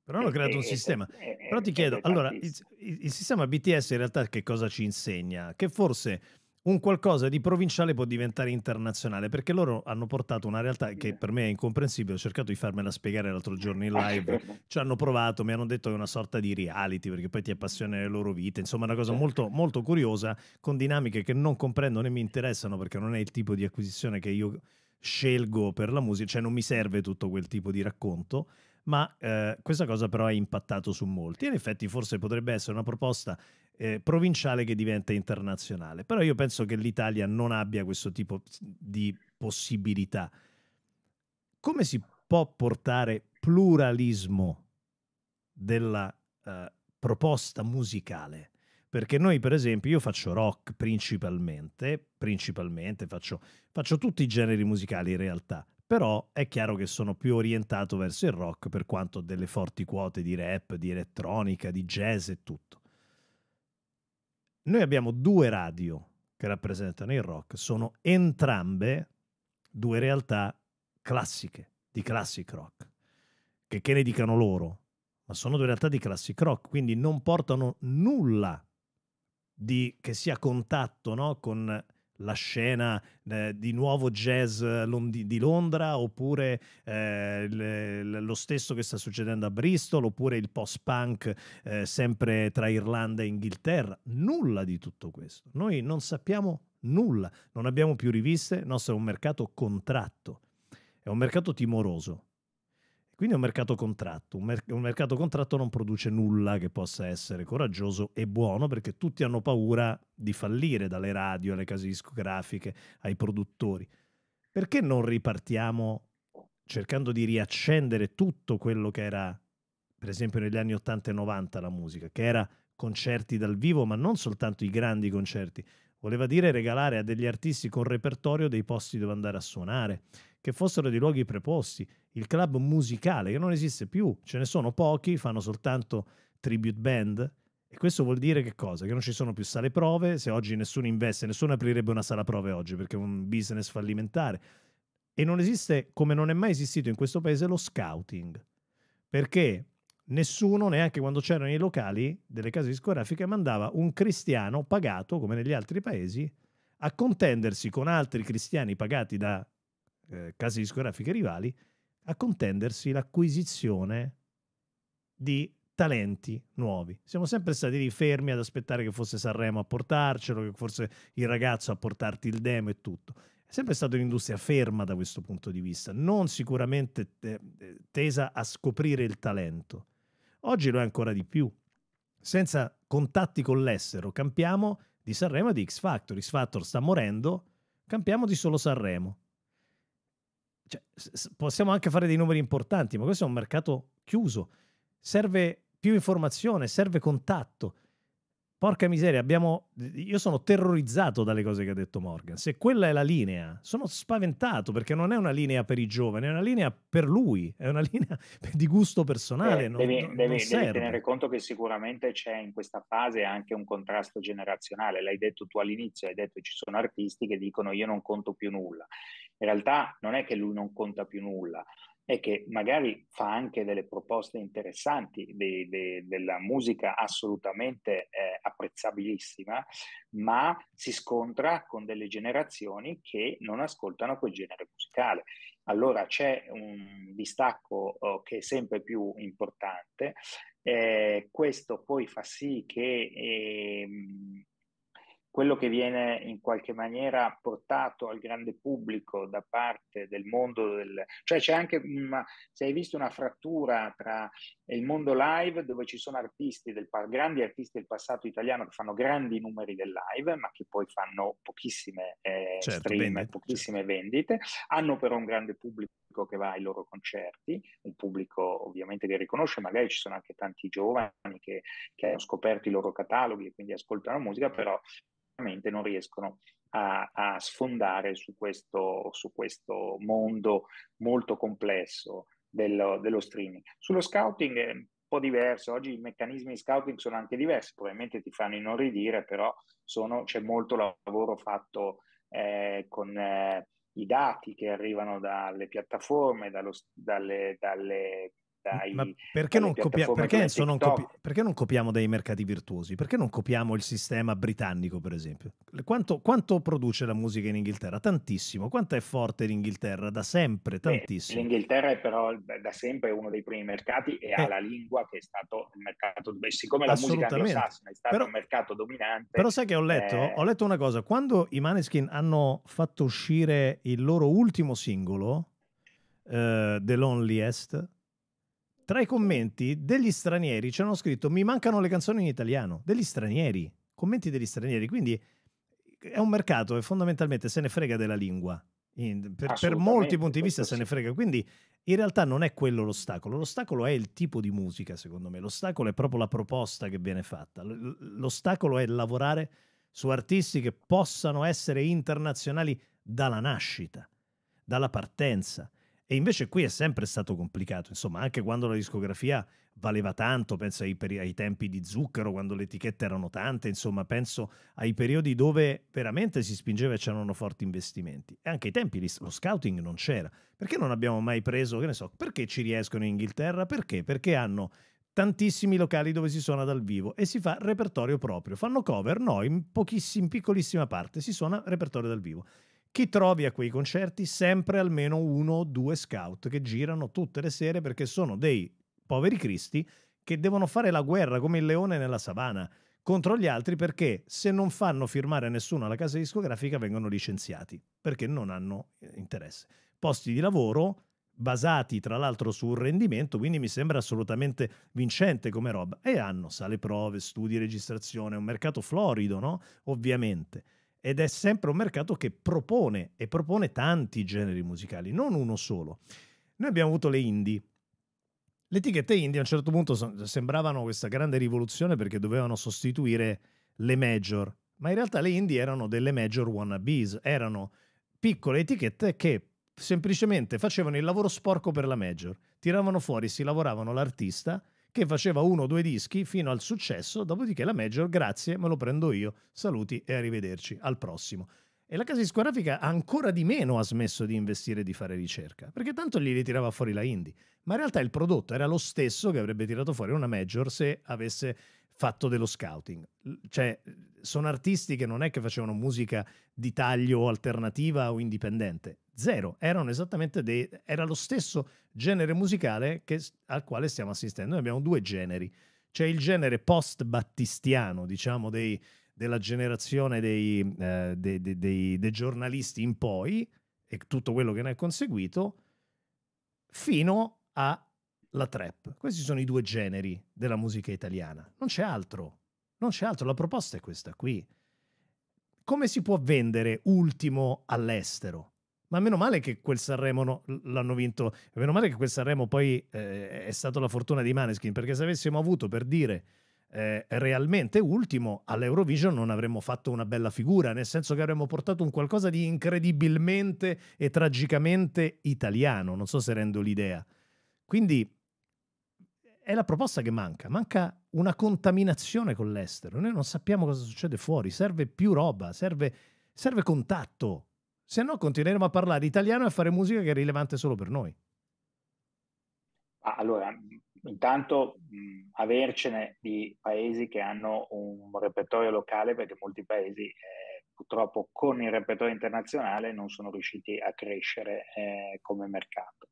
Però hanno eh, creato un eh, sistema. Eh, Però ti chiedo, allora, il, il, sistema BTS in realtà che cosa ci insegna? Che forse un qualcosa di provinciale può diventare internazionale, perché loro hanno portato una realtà che per me è incomprensibile, ho cercato di farmela spiegare l'altro giorno in live, ci hanno provato, mi hanno detto che è una sorta di reality, perché poi ti appassiona le loro vite, insomma una cosa molto, molto curiosa, con dinamiche che non comprendo né mi interessano, perché non è il tipo di acquisizione che io scelgo per la musica, cioè non mi serve tutto quel tipo di racconto ma eh, questa cosa però ha impattato su molti. In effetti forse potrebbe essere una proposta eh, provinciale che diventa internazionale, però io penso che l'Italia non abbia questo tipo di possibilità. Come si può portare pluralismo della eh, proposta musicale? Perché noi, per esempio, io faccio rock principalmente, principalmente faccio, faccio tutti i generi musicali in realtà, però è chiaro che sono più orientato verso il rock per quanto ho delle forti quote di rap, di elettronica, di jazz e tutto. Noi abbiamo due radio che rappresentano il rock, sono entrambe due realtà classiche, di classic rock. Che, che ne dicano loro, ma sono due realtà di classic rock, quindi non portano nulla di, che sia contatto no, con la scena eh, di nuovo jazz eh, Londi- di Londra oppure eh, le, lo stesso che sta succedendo a Bristol oppure il post-punk eh, sempre tra Irlanda e Inghilterra. Nulla di tutto questo. Noi non sappiamo nulla, non abbiamo più riviste, il nostro è un mercato contratto, è un mercato timoroso quindi è un mercato contratto, un, mer- un, mercato contratto non produce nulla che possa essere coraggioso e buono perché tutti hanno paura di fallire, dalle radio alle case discografiche ai produttori. Perché non ripartiamo cercando di riaccendere tutto quello che era, per esempio, negli anni 80 e 90 la musica, che era concerti dal vivo, ma non soltanto i grandi concerti, voleva dire regalare a degli artisti con repertorio dei posti dove andare a suonare che fossero dei luoghi preposti, il club musicale che non esiste più, ce ne sono pochi, fanno soltanto tribute band e questo vuol dire che cosa? Che non ci sono più sale prove, se oggi nessuno investe, nessuno aprirebbe una sala prove oggi perché è un business fallimentare e non esiste, come non è mai esistito in questo paese, lo scouting, perché nessuno, neanche quando c'erano i locali delle case discografiche, mandava un cristiano pagato, come negli altri paesi, a contendersi con altri cristiani pagati da eh, case discografiche rivali a contendersi l'acquisizione di talenti nuovi. Siamo sempre stati lì fermi ad aspettare che fosse Sanremo a portarcelo, che fosse il ragazzo a portarti il demo e tutto. È sempre stata un'industria ferma da questo punto di vista, non sicuramente eh, tesa a scoprire il talento. Oggi lo è ancora di più. Senza contatti con l'estero, campiamo di Sanremo e di X Factor. X Factor sta morendo, campiamo di solo Sanremo cioè, possiamo anche fare dei numeri importanti, ma questo è un mercato chiuso. Serve più informazione, serve contatto. Porca miseria, abbiamo... io sono terrorizzato dalle cose che ha detto Morgan. Se quella è la linea, sono spaventato perché non è una linea per i giovani, è una linea per lui, è una linea di gusto personale. Eh, non, devi, non devi, devi, tenere conto che sicuramente c'è in questa fase anche un contrasto generazionale. L'hai detto tu all'inizio, hai detto ci sono artisti che dicono io non conto più nulla in realtà non è che lui non conta più nulla, è che magari fa anche delle proposte interessanti de, de, della musica assolutamente eh, apprezzabilissima, ma si scontra con delle generazioni che non ascoltano quel genere musicale. Allora c'è un distacco oh, che è sempre più importante. Eh, questo poi fa sì che eh, quello che viene in qualche maniera portato al grande pubblico da parte del mondo del... cioè c'è anche una, mm, se hai visto una frattura tra il mondo live dove ci sono artisti del grandi artisti del passato italiano che fanno grandi numeri del live ma che poi fanno pochissime eh, certo, stream bene, pochissime certo. vendite hanno però un grande pubblico che va ai loro concerti, un pubblico ovviamente che riconosce, magari ci sono anche tanti giovani che, che hanno scoperto i loro cataloghi e quindi ascoltano musica, certo. però veramente non riescono a, a sfondare su questo, su questo, mondo molto complesso dello, dello streaming. Sullo scouting è un po' diverso, oggi i meccanismi di scouting sono anche diversi, probabilmente ti fanno inorridire, però sono, c'è molto lavoro fatto eh, con... Eh, i dati che arrivano dalle piattaforme, dallo, dalle, dalle dai, Ma perché, non, copia- perché, non copi- perché non copiamo dei mercati virtuosi? Perché non copiamo il sistema britannico, per esempio? Quanto, quanto produce la musica in Inghilterra? Tantissimo. Quanto è forte l'Inghilterra? Da sempre, tantissimo. Beh, L'Inghilterra è però da sempre uno dei primi mercati e eh. ha la lingua che è stato il mercato, beh, siccome la musica è stato però, un mercato dominante. Però sai che ho letto, eh... ho letto una cosa, quando i Maneskin hanno fatto uscire il loro ultimo singolo, uh, The Loneliest, tra i commenti degli stranieri ci hanno scritto mi mancano le canzoni in italiano, degli stranieri, commenti degli stranieri, quindi è un mercato e fondamentalmente se ne frega della lingua, in, per, per, molti punti di vista se ne frega, quindi in realtà non è quello l'ostacolo, l'ostacolo è il tipo di musica secondo me, l'ostacolo è proprio la proposta che viene fatta, l'ostacolo è lavorare su artisti che possano essere internazionali dalla nascita, dalla partenza. E invece qui è sempre stato complicato, insomma, anche quando la discografia valeva tanto, penso ai, peri- ai tempi di zucchero, quando le etichette erano tante, insomma, penso ai periodi dove veramente si spingeva e c'erano forti investimenti. E anche ai tempi lo scouting non c'era. Perché non abbiamo mai preso, che ne so, perché ci riescono in Inghilterra? Perché? Perché hanno tantissimi locali dove si suona dal vivo e si fa repertorio proprio. Fanno cover? No, in pochissima, piccolissima parte si suona repertorio dal vivo. Chi trovi a quei concerti? Sempre almeno uno o due scout che girano tutte le sere perché sono dei poveri cristi che devono fare la guerra come il leone nella savana contro gli altri perché se non fanno firmare nessuno alla casa discografica vengono licenziati perché non hanno eh, interesse. Posti di lavoro basati tra l'altro sul rendimento, quindi mi sembra assolutamente vincente come roba. E hanno sale prove, studi, registrazione, un mercato florido, no? Ovviamente ed è sempre un mercato che propone e propone tanti generi musicali, non uno solo. Noi abbiamo avuto le indie. Le etichette indie a un certo punto sembravano questa grande rivoluzione perché dovevano sostituire le major, ma in realtà le indie erano delle major wannabes, erano piccole etichette che semplicemente facevano il lavoro sporco per la major, tiravano fuori, si lavoravano l'artista che faceva uno o due dischi fino al successo, dopodiché la Major, grazie, me lo prendo io, saluti e arrivederci, al prossimo. E la casa discografica ancora di meno ha smesso di investire e di fare ricerca, perché tanto gli ritirava fuori la indie, ma in realtà il prodotto era lo stesso che avrebbe tirato fuori una Major se avesse fatto dello scouting. Cioè, sono artisti che non è che facevano musica di taglio alternativa o indipendente, Zero, erano esattamente dei, era lo stesso genere musicale che, al quale stiamo assistendo. Noi abbiamo due generi. C'è il genere post-battistiano, diciamo, dei, della generazione dei, eh, dei, dei, dei, giornalisti in poi e tutto quello che ne è conseguito, fino alla trap. Questi sono i due generi della musica italiana. Non c'è altro, non c'è altro. La proposta è questa qui. Come si può vendere ultimo all'estero? Ma meno male che quel Sanremo no, l'hanno vinto, meno male che quel Sanremo poi eh, è stato la fortuna di Maneskin, perché se avessimo avuto per dire eh, realmente ultimo all'Eurovision non avremmo fatto una bella figura, nel senso che avremmo portato un qualcosa di incredibilmente e tragicamente italiano, non so se rendo l'idea. Quindi è la proposta che manca, manca una contaminazione con l'estero, noi non sappiamo cosa succede fuori, serve più roba, serve, serve contatto, se no continueremo a parlare italiano e a fare musica che è rilevante solo per noi. Allora, intanto mh, avercene di paesi che hanno un repertorio locale, perché molti paesi eh, purtroppo con il repertorio internazionale non sono riusciti a crescere eh, come mercato.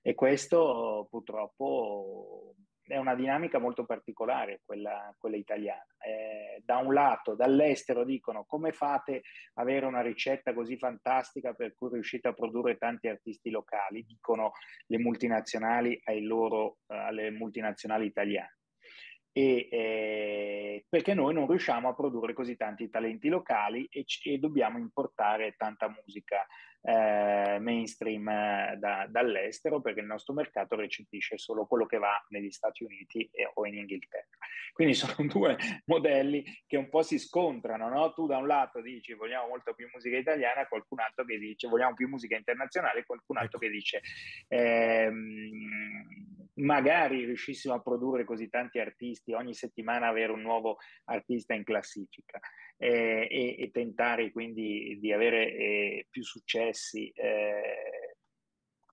E questo purtroppo è una dinamica molto particolare quella, quella italiana. Eh, da un lato, dall'estero dicono come fate ad avere una ricetta così fantastica per cui riuscite a produrre tanti artisti locali, dicono le multinazionali loro, eh, alle multinazionali italiane e, eh, perché noi non riusciamo a produrre così tanti talenti locali e, e dobbiamo importare tanta musica eh, mainstream eh, da, dall'estero perché il nostro mercato recepisce solo quello che va negli Stati Uniti e, o in Inghilterra. Quindi sono due modelli che un po' si scontrano, no? Tu da un lato dici vogliamo molto più musica italiana, qualcun altro che dice vogliamo più musica internazionale, qualcun altro ecco. che dice... Ehm, magari riuscissimo a produrre così tanti artisti, ogni settimana avere un nuovo artista in classifica eh, e, e, tentare quindi di avere eh, più successi eh,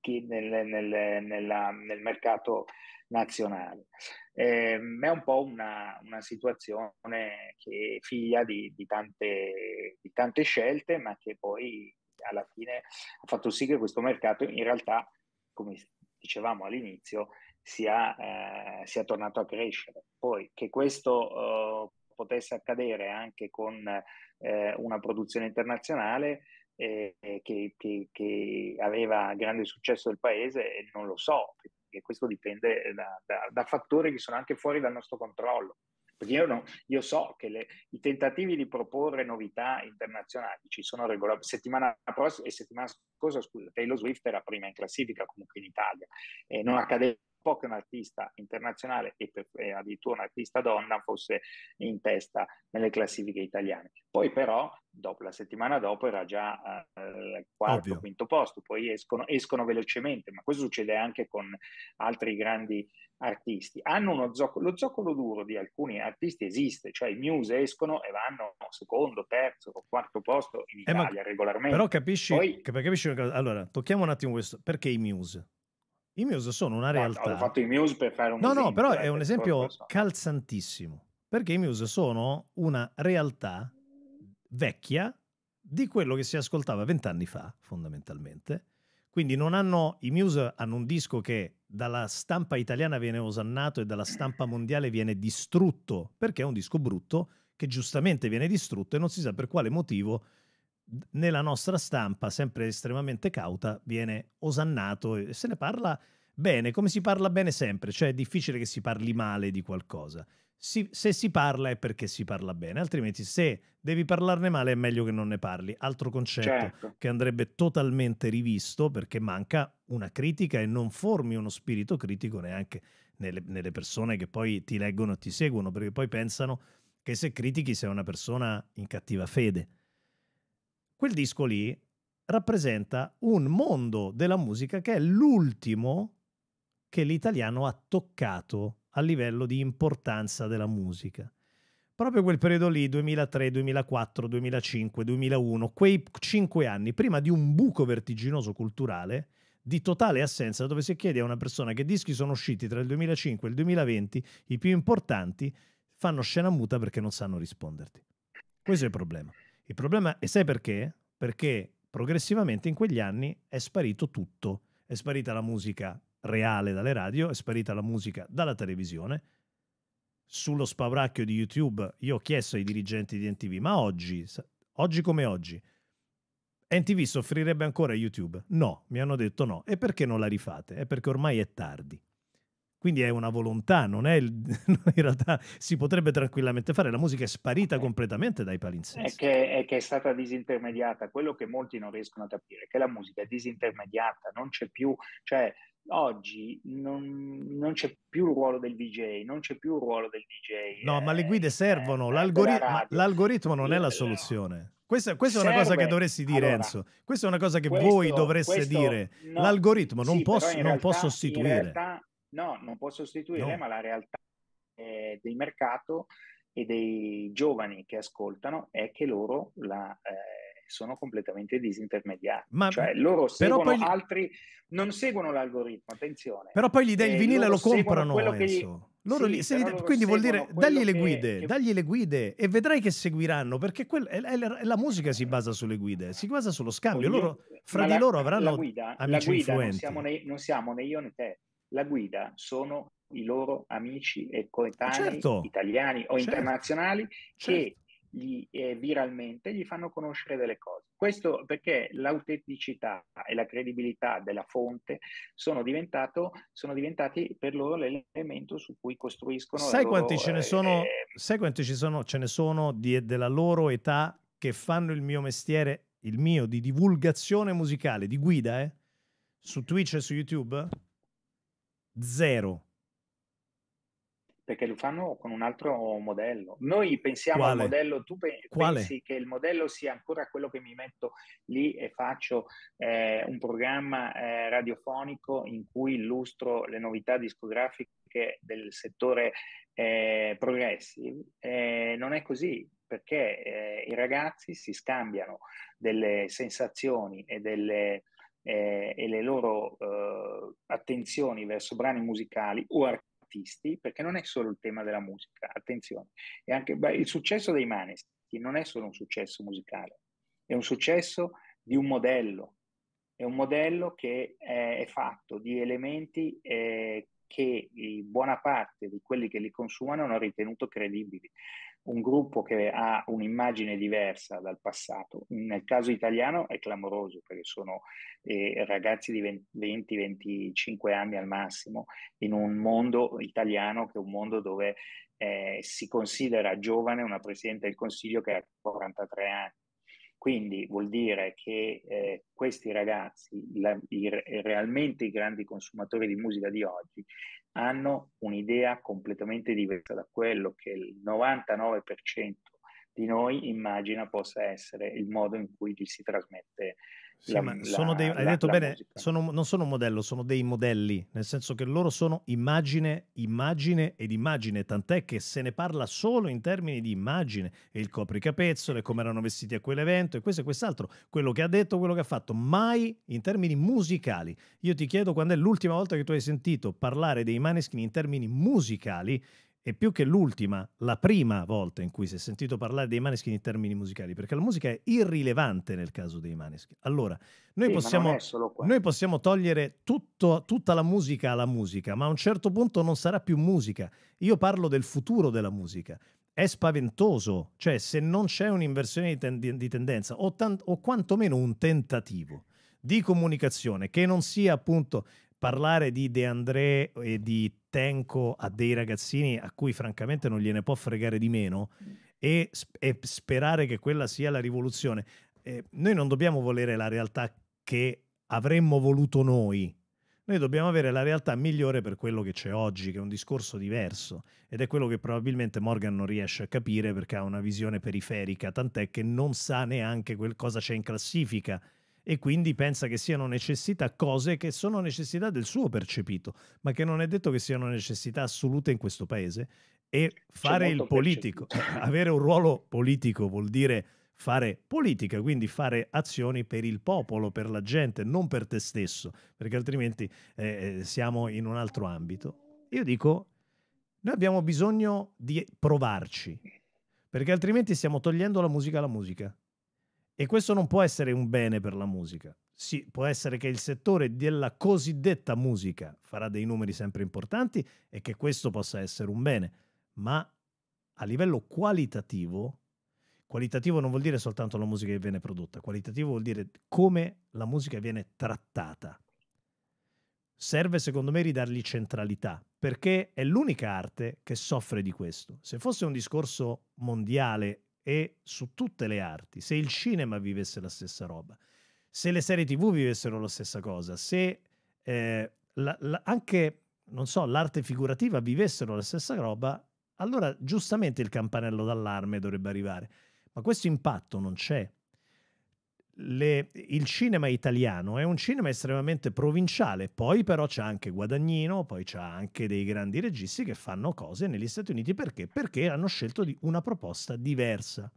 nel, nel, nella, nel, mercato nazionale. Ehm, è un po' una, una situazione che è figlia di, di, tante, di tante scelte, ma che poi alla fine ha fatto sì che questo mercato in realtà, come dicevamo all'inizio, sia, eh, sia tornato a crescere. Poi che questo eh, potesse accadere anche con eh, una produzione internazionale eh, che, che, che, aveva grande successo del paese, non lo so, perché questo dipende da, da, da fattori che sono anche fuori dal nostro controllo. Perché io, no, io, so che le, i tentativi di proporre novità internazionali ci sono regolarmente. Settimana prossima e settimana scorsa, scusa, Taylor Swift era prima in classifica comunque in Italia e non accadeva po' che un artista internazionale e, per, e addirittura un artista donna fosse in testa nelle classifiche italiane. Poi però, dopo, la settimana dopo, era già eh, al eh, quarto, Ovvio. quinto posto, poi escono, escono, velocemente, ma questo succede anche con altri grandi artisti. Hanno uno zoccolo, lo zoccolo duro di alcuni artisti esiste, cioè i Muse escono e vanno secondo, terzo, o quarto posto in Italia eh, ma, regolarmente. Però capisci, poi, capisci, allora, tocchiamo un attimo questo, perché i Muse? I Muse sono una realtà. Guarda, ho fatto i Muse per fare un No, esempio, no, però è un esempio calzantissimo. Perché i Muse sono una realtà vecchia di quello che si ascoltava vent'anni fa, fondamentalmente. Quindi non hanno, i Muse hanno un disco che dalla stampa italiana viene osannato e dalla stampa mondiale viene distrutto, perché è un disco brutto che giustamente viene distrutto e non si sa per quale motivo nella nostra stampa, sempre estremamente cauta, viene osannato e se ne parla bene, come si parla bene sempre, cioè è difficile che si parli male di qualcosa. Si, se si parla è perché si parla bene, altrimenti se devi parlarne male è meglio che non ne parli. Altro concetto certo. che andrebbe totalmente rivisto perché manca una critica e non formi uno spirito critico neanche nelle, nelle persone che poi ti leggono e ti seguono, perché poi pensano che se critichi sei una persona in cattiva fede. Quel disco lì rappresenta un mondo della musica che è l'ultimo che l'italiano ha toccato a livello di importanza della musica. Proprio quel periodo lì, 2003, 2004, 2005, 2001, quei cinque anni, prima di un buco vertiginoso culturale, di totale assenza, dove si chiede a una persona che dischi sono usciti tra il 2005 e il 2020, i più importanti, fanno scena muta perché non sanno risponderti. Questo è il problema. Il problema, è, sai perché? Perché progressivamente in quegli anni è sparito tutto. È sparita la musica reale dalle radio, è sparita la musica dalla televisione. Sullo spavracchio di YouTube io ho chiesto ai dirigenti di NTV, ma oggi, oggi come oggi, NTV soffrirebbe ancora YouTube? No, mi hanno detto no. E perché non la rifate? È perché ormai è tardi. Quindi è una volontà, non è il, in realtà si potrebbe tranquillamente fare. La musica è sparita completamente dai palinsesti. È che, è che è stata disintermediata. Quello che molti non riescono a capire è che la musica è disintermediata, non c'è più, cioè oggi non, non, c'è più il ruolo del DJ, non c'è più il ruolo del DJ. No, eh, ma le guide eh, servono, eh, l'algoritmo, l'algoritmo non è la soluzione. Questa, questa è una cosa che dovresti dire, allora, Enzo. Questa è una cosa che questo, voi dovreste dire. No, l'algoritmo non, sì, posso, non realtà, può sostituire. In realtà, No, non può sostituire, no. ma la realtà eh, del mercato e dei giovani che ascoltano è che loro la, eh, sono completamente disintermediati. Ma cioè, loro seguono poi... altri, non seguono l'algoritmo, attenzione. Però poi gli dai il eh, vinile e lo comprano, Loro sì, li, se, quindi vuol dire dagli le guide, che... dagli le guide e vedrai che seguiranno perché quel, è, è, la, musica si basa sulle guide, si basa sullo scambio. Loro, fra la, di loro avranno la guida, amici la guida influenti. non siamo né io né te, la guida sono i loro amici e coetanei certo. italiani o certo. internazionali che certo. gli, eh, viralmente gli fanno conoscere delle cose. Questo perché l'autenticità e la credibilità della fonte sono, sono diventati per loro l'elemento su cui costruiscono. Sai loro, quanti ce ne sono? Eh, eh, sai quanti ci sono? Ce ne sono di, della loro età che fanno il mio mestiere, il mio di divulgazione musicale, di guida, eh? Su Twitch e su YouTube? Zero. Perché lo fanno con un altro modello. Noi pensiamo Quale? al modello, tu pe- pensi che il modello sia ancora quello che mi metto lì e faccio eh, un programma eh, radiofonico in cui illustro le novità discografiche del settore eh, progressive. Eh, non è così perché eh, i ragazzi si scambiano delle sensazioni e delle eh, e le loro eh, attenzioni verso brani musicali o artisti, perché non è solo il tema della musica, attenzione, è anche, beh, il successo dei Maneschi non è solo un successo musicale, è un successo di un modello, è un modello che è, è fatto di elementi eh, che buona parte di quelli che li consumano hanno ritenuto credibili un gruppo che ha un'immagine diversa dal passato. Nel caso italiano è clamoroso perché sono eh, ragazzi di 20-25 anni al massimo in un mondo italiano che è un mondo dove eh, si considera giovane una Presidente del Consiglio che ha 43 anni. Quindi vuol dire che eh, questi ragazzi, la, i, realmente i grandi consumatori di musica di oggi, hanno un'idea completamente diversa da quello che il 99% di noi immagina possa essere il modo in cui gli si trasmette sì, la, ma la, dei, hai la, detto bene, sono, non sono un modello, sono dei modelli, nel senso che loro sono immagine, immagine ed immagine, tant'è che se ne parla solo in termini di immagine, e il copricapezzole, come erano vestiti a quell'evento e questo e quest'altro, quello che ha detto, quello che ha fatto, mai in termini musicali. Io ti chiedo quando è l'ultima volta che tu hai sentito parlare dei Maneskin in termini musicali e più che l'ultima, la prima volta in cui si è sentito parlare dei Maneskin in termini musicali, perché la musica è irrilevante nel caso dei Maneskin. Allora, noi, sì, possiamo, noi possiamo, togliere tutto, tutta la musica alla musica, ma a un certo punto non sarà più musica. Io parlo del futuro della musica. È spaventoso, cioè se non c'è un'inversione di, ten- di tendenza o, tant- o quantomeno un tentativo di comunicazione che non sia appunto parlare di De André e di Tenco a dei ragazzini a cui francamente non gliene può fregare di meno e, e sperare che quella sia la rivoluzione. Eh, noi non dobbiamo volere la realtà che avremmo voluto noi. Noi dobbiamo avere la realtà migliore per quello che c'è oggi, che è un discorso diverso ed è quello che probabilmente Morgan non riesce a capire perché ha una visione periferica, tant'è che non sa neanche cosa c'è in classifica e quindi pensa che siano necessità cose che sono necessità del suo percepito, ma che non è detto che siano necessità assolute in questo paese. E fare il politico, percepito. avere un ruolo politico vuol dire fare politica, quindi fare azioni per il popolo, per la gente, non per te stesso, perché altrimenti eh, eh siamo in un altro ambito. Io dico, noi abbiamo bisogno di provarci, perché altrimenti stiamo togliendo la musica alla musica. E questo non può essere un bene per la musica. Sì, può essere che il settore della cosiddetta musica farà dei numeri sempre importanti e che questo possa essere un bene, ma a livello qualitativo, qualitativo non vuol dire soltanto la musica che viene prodotta, qualitativo vuol dire come la musica viene trattata. Serve secondo me ridargli centralità, perché è l'unica arte che soffre di questo. Se fosse un discorso mondiale e su tutte le arti. Se il cinema vivesse la stessa roba, se le serie TV vivessero la stessa cosa, se eh, la, la, anche, non so, l'arte figurativa vivessero la stessa roba, allora giustamente il campanello d'allarme dovrebbe arrivare. Ma questo impatto non c'è le, il cinema italiano è un cinema estremamente provinciale, poi però c'è anche Guadagnino, poi c'è anche dei grandi registi che fanno cose negli Stati Uniti perché? Perché hanno scelto di una proposta diversa,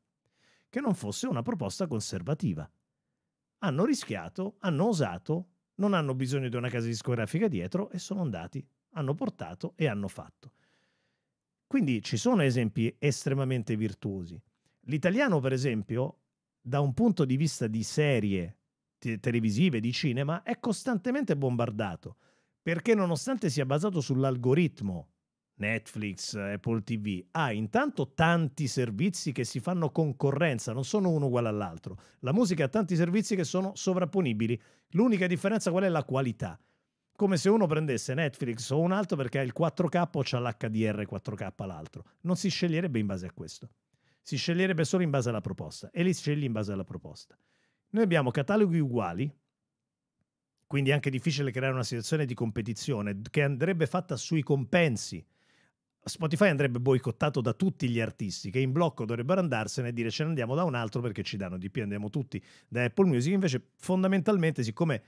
che non fosse una proposta conservativa. Hanno rischiato, hanno osato, non hanno bisogno di una casa discografica dietro e sono andati, hanno portato e hanno fatto. Quindi ci sono esempi estremamente virtuosi. L'italiano, per esempio, da un punto di vista di serie te- televisive, di cinema, è costantemente bombardato, perché nonostante sia basato sull'algoritmo Netflix, Apple TV, ha intanto tanti servizi che si fanno concorrenza, non sono uno uguale all'altro. La musica ha tanti servizi che sono sovrapponibili. L'unica differenza qual è la qualità? Come se uno prendesse Netflix o un altro perché ha il 4K o c'ha l'HDR 4K l'altro. Non si sceglierebbe in base a questo si sceglierebbe solo in base alla proposta e li scegli in base alla proposta. Noi abbiamo cataloghi uguali, quindi è anche difficile creare una situazione di competizione che andrebbe fatta sui compensi. Spotify andrebbe boicottato da tutti gli artisti che in blocco dovrebbero andarsene e dire ce ne andiamo da un altro perché ci danno di più, andiamo tutti da Apple Music. Invece fondamentalmente siccome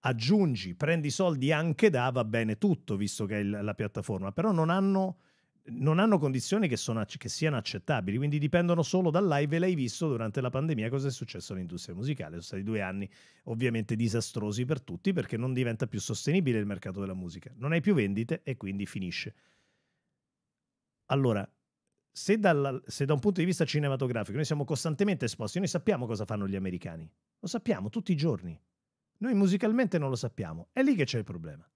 aggiungi, prendi soldi anche da, va bene tutto visto che è la piattaforma, però non hanno non hanno condizioni che, sono, che, siano accettabili, quindi dipendono solo dal live e l'hai visto durante la pandemia cosa è successo all'industria musicale. Sono stati due anni ovviamente disastrosi per tutti perché non diventa più sostenibile il mercato della musica, non hai più vendite e quindi finisce. Allora, se, dalla, se da un punto di vista cinematografico noi siamo costantemente esposti, noi sappiamo cosa fanno gli americani, lo sappiamo tutti i giorni, noi musicalmente non lo sappiamo, è lì che c'è il problema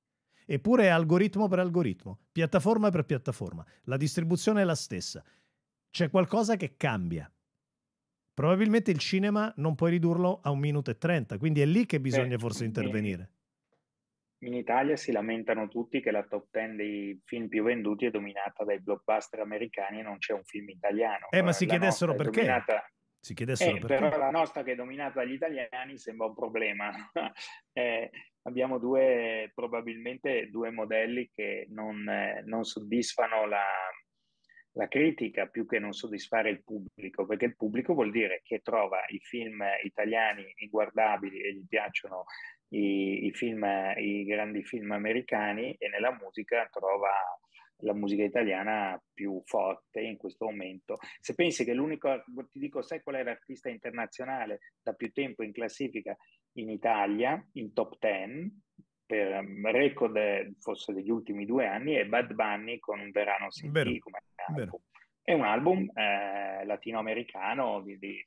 eppure è algoritmo per algoritmo, piattaforma per piattaforma, la distribuzione è la stessa. C'è qualcosa che cambia. Probabilmente il cinema non puoi ridurlo a un minuto e trenta, quindi è lì che bisogna Beh, forse intervenire. In Italia si lamentano tutti che la top ten dei film più venduti è dominata dai blockbuster americani e non c'è un film italiano. Eh, ma si la chiedessero perché. Dominata... Si chiedessero eh, perché. Però la nostra che è dominata dagli italiani sembra un problema. eh, abbiamo due, probabilmente due modelli che non, eh, non soddisfano la, la, critica più che non soddisfare il pubblico, perché il pubblico vuol dire che trova i film italiani inguardabili e gli piacciono i, i, film, i grandi film americani e nella musica trova la musica italiana più forte in questo momento. Se pensi che l'unico, ti dico, sai qual è l'artista internazionale da più tempo in classifica in Italia, in top 10, per um, record eh, forse degli ultimi due anni, è Bad Bunny con un verano CD come album. Vero. È un album eh, latinoamericano di, di, di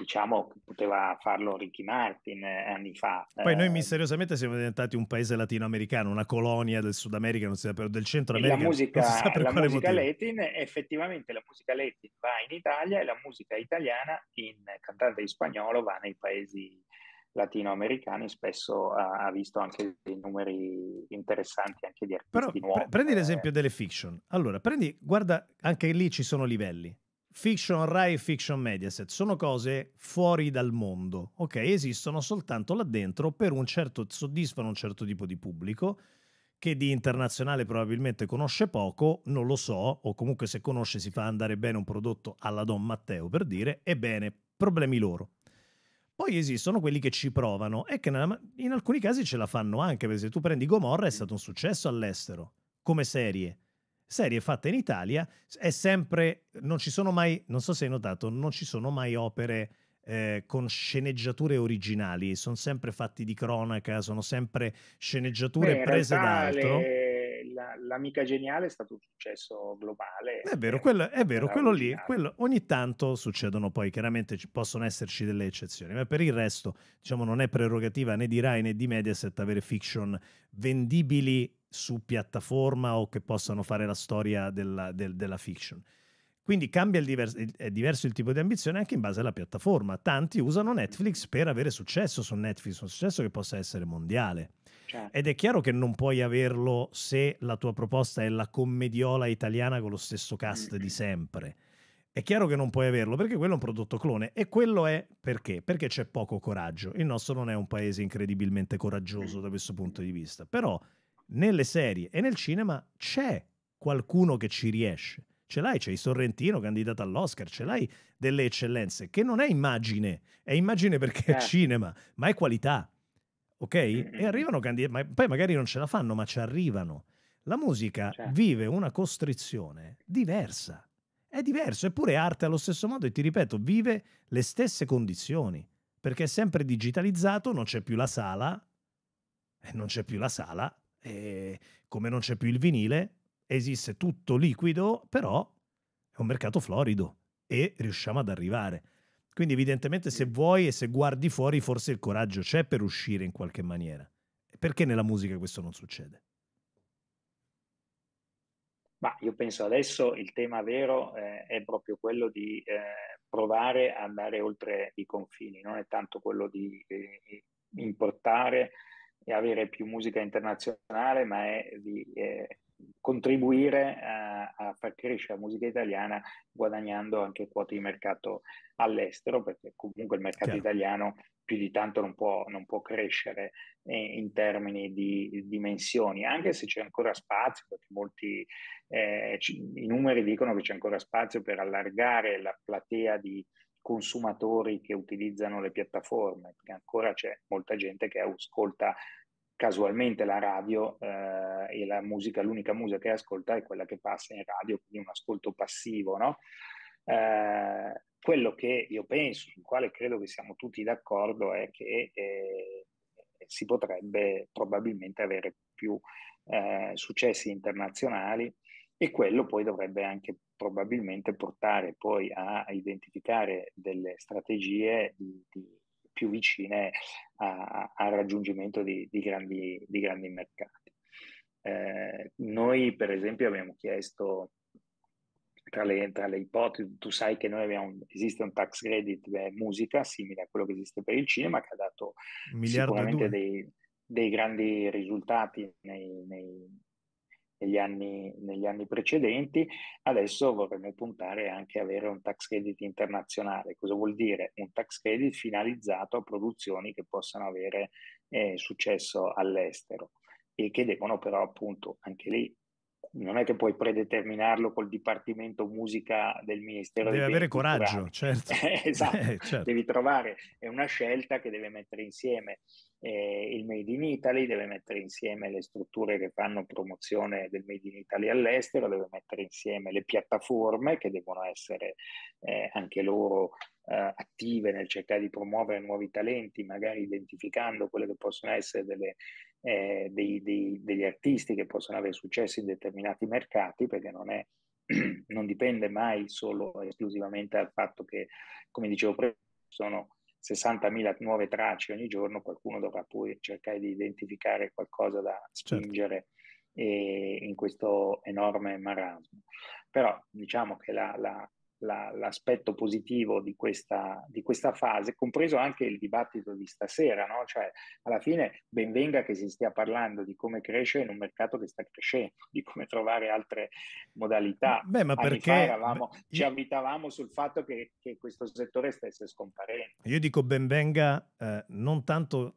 diciamo poteva farlo Ricky Martin eh, anni fa. Poi noi eh, misteriosamente siamo diventati un paese latinoamericano, una colonia del Sud America, non si sa però del Centro America. E la musica, la musica Latin, effettivamente la musica Latin va in Italia e la musica italiana in cantante in spagnolo va nei paesi latinoamericani spesso ha, visto anche dei numeri interessanti anche di artisti Però, nuovi. Prendi l'esempio eh. delle fiction. Allora, prendi, guarda, anche lì ci sono livelli. Fiction Rai e Fiction Mediaset sono cose fuori dal mondo, ok? Esistono soltanto là dentro per un certo, soddisfano un certo tipo di pubblico che di internazionale probabilmente conosce poco, non lo so, o comunque se conosce si fa andare bene un prodotto alla Don Matteo per dire, ebbene, problemi loro. Poi esistono quelli che ci provano e che in alcuni casi ce la fanno anche, perché se tu prendi Gomorra è stato un successo all'estero, come serie serie fatte in Italia è sempre, non ci sono mai, non so se hai notato, non ci sono mai opere eh, con sceneggiature originali, sono sempre fatti di cronaca, sono sempre sceneggiature Beh, prese da altro. La, l'amica geniale è stato un successo globale. È vero, eh, quello, è vero, quello lì. Quello, ogni tanto succedono poi, chiaramente ci, possono esserci delle eccezioni, ma per il resto, diciamo, non è prerogativa né di Rai né di Mediaset avere fiction vendibili su piattaforma o che possano fare la storia della, del, della fiction. Quindi cambia il diverso, è diverso il tipo di ambizione anche in base alla piattaforma. Tanti usano Netflix per avere successo su Netflix, un successo che possa essere mondiale. Certo. Ed è chiaro che non puoi averlo se la tua proposta è la commediola italiana con lo stesso cast di sempre. È chiaro che non puoi averlo perché quello è un prodotto clone e quello è perché? Perché c'è poco coraggio. Il nostro non è un paese incredibilmente coraggioso da questo punto di vista. Però nelle serie e nel cinema c'è qualcuno che ci riesce. Ce l'hai, c'è il Sorrentino candidato all'Oscar, ce l'hai delle eccellenze, che non è immagine, è immagine perché eh. è cinema, ma è qualità. Ok? E mm-hmm. arrivano candidati, ma poi magari non ce la fanno, ma ci arrivano. La musica cioè. vive una costrizione diversa. È diverso, eppure arte allo stesso modo e ti ripeto, vive le stesse condizioni, perché è sempre digitalizzato, non c'è più la sala, non c'è più la sala, e come non c'è più il vinile, esiste tutto liquido, però è un mercato florido e riusciamo ad arrivare. Quindi evidentemente se vuoi e se guardi fuori forse il coraggio c'è per uscire in qualche maniera. Perché nella musica questo non succede? Ma io penso adesso il tema vero eh, è proprio quello di eh, provare ad andare oltre i confini, non è tanto quello di eh, importare e avere più musica internazionale, ma è di eh, contribuire a, eh, a, far crescere la musica italiana guadagnando anche quote di mercato all'estero, perché comunque il mercato Chiaro. italiano più di tanto non può, non può crescere eh, in termini di dimensioni, anche se c'è ancora spazio, perché molti eh, c- i numeri dicono che c'è ancora spazio per allargare la platea di consumatori che utilizzano le piattaforme, perché ancora c'è molta gente che ascolta casualmente la radio eh, e la musica, l'unica musica che ascolta è quella che passa in radio, quindi un ascolto passivo, no? eh, quello che io penso, sul quale credo che siamo tutti d'accordo, è che eh, si potrebbe probabilmente avere più eh, successi internazionali e quello poi dovrebbe anche probabilmente portare poi a identificare delle strategie di, di più vicine al raggiungimento di, di, grandi, di, grandi, mercati. Eh, noi per esempio abbiamo chiesto tra le, tra le, ipotesi, tu sai che noi abbiamo, esiste un tax credit per musica simile a quello che esiste per il cinema che ha dato sicuramente dei, dei, grandi risultati nei, nei, negli anni, negli anni precedenti, adesso vorremmo puntare anche a avere un tax credit internazionale. Cosa vuol dire? Un tax credit finalizzato a produzioni che possano avere eh, successo all'estero e che devono però appunto anche lì non è che puoi predeterminarlo col Dipartimento Musica del Ministero. Devi avere coraggio, certo. Eh, esatto, eh, certo. devi trovare, è una scelta che deve mettere insieme eh, il Made in Italy, deve mettere insieme le strutture che fanno promozione del Made in Italy all'estero, deve mettere insieme le piattaforme che devono essere eh, anche loro eh, attive nel cercare di promuovere nuovi talenti, magari identificando quelle che possono essere delle eh, dei, dei, degli artisti che possono avere successo in determinati mercati, perché non, è, non dipende mai solo e esclusivamente dal fatto che, come dicevo prima, sono 60.000 nuove tracce ogni giorno, qualcuno dovrà pure cercare di identificare qualcosa da certo. spingere certo. eh, in questo enorme marasmo Però diciamo che la, la, la, l'aspetto positivo di questa, di questa, fase, compreso anche il dibattito di stasera, no? cioè alla fine benvenga che si stia parlando di come crescere in un mercato che sta crescendo, di come trovare altre modalità. Beh, ma perché eravamo, io... ci abitavamo sul fatto che, che, questo settore stesse scomparendo. Io dico benvenga eh, non tanto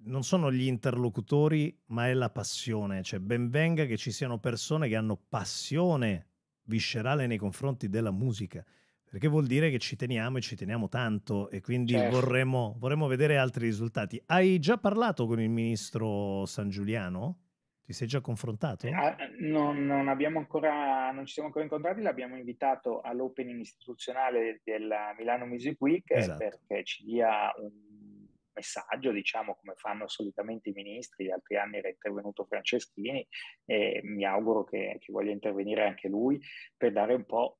non sono gli interlocutori, ma è la passione, cioè benvenga che ci siano persone che hanno passione viscerale nei confronti della musica, perché vuol dire che ci teniamo e ci teniamo tanto e quindi certo. vorremmo, vorremmo vedere altri risultati. Hai già parlato con il ministro San Giuliano? Ti sei già confrontato? Eh, ah, non, non, ancora, non, ci siamo ancora incontrati, l'abbiamo invitato all'opening istituzionale della Milano Music Week esatto. perché ci dia un messaggio, diciamo, come fanno solitamente i ministri, gli altri anni era intervenuto Franceschini e mi auguro che, che voglia intervenire anche lui per dare un po'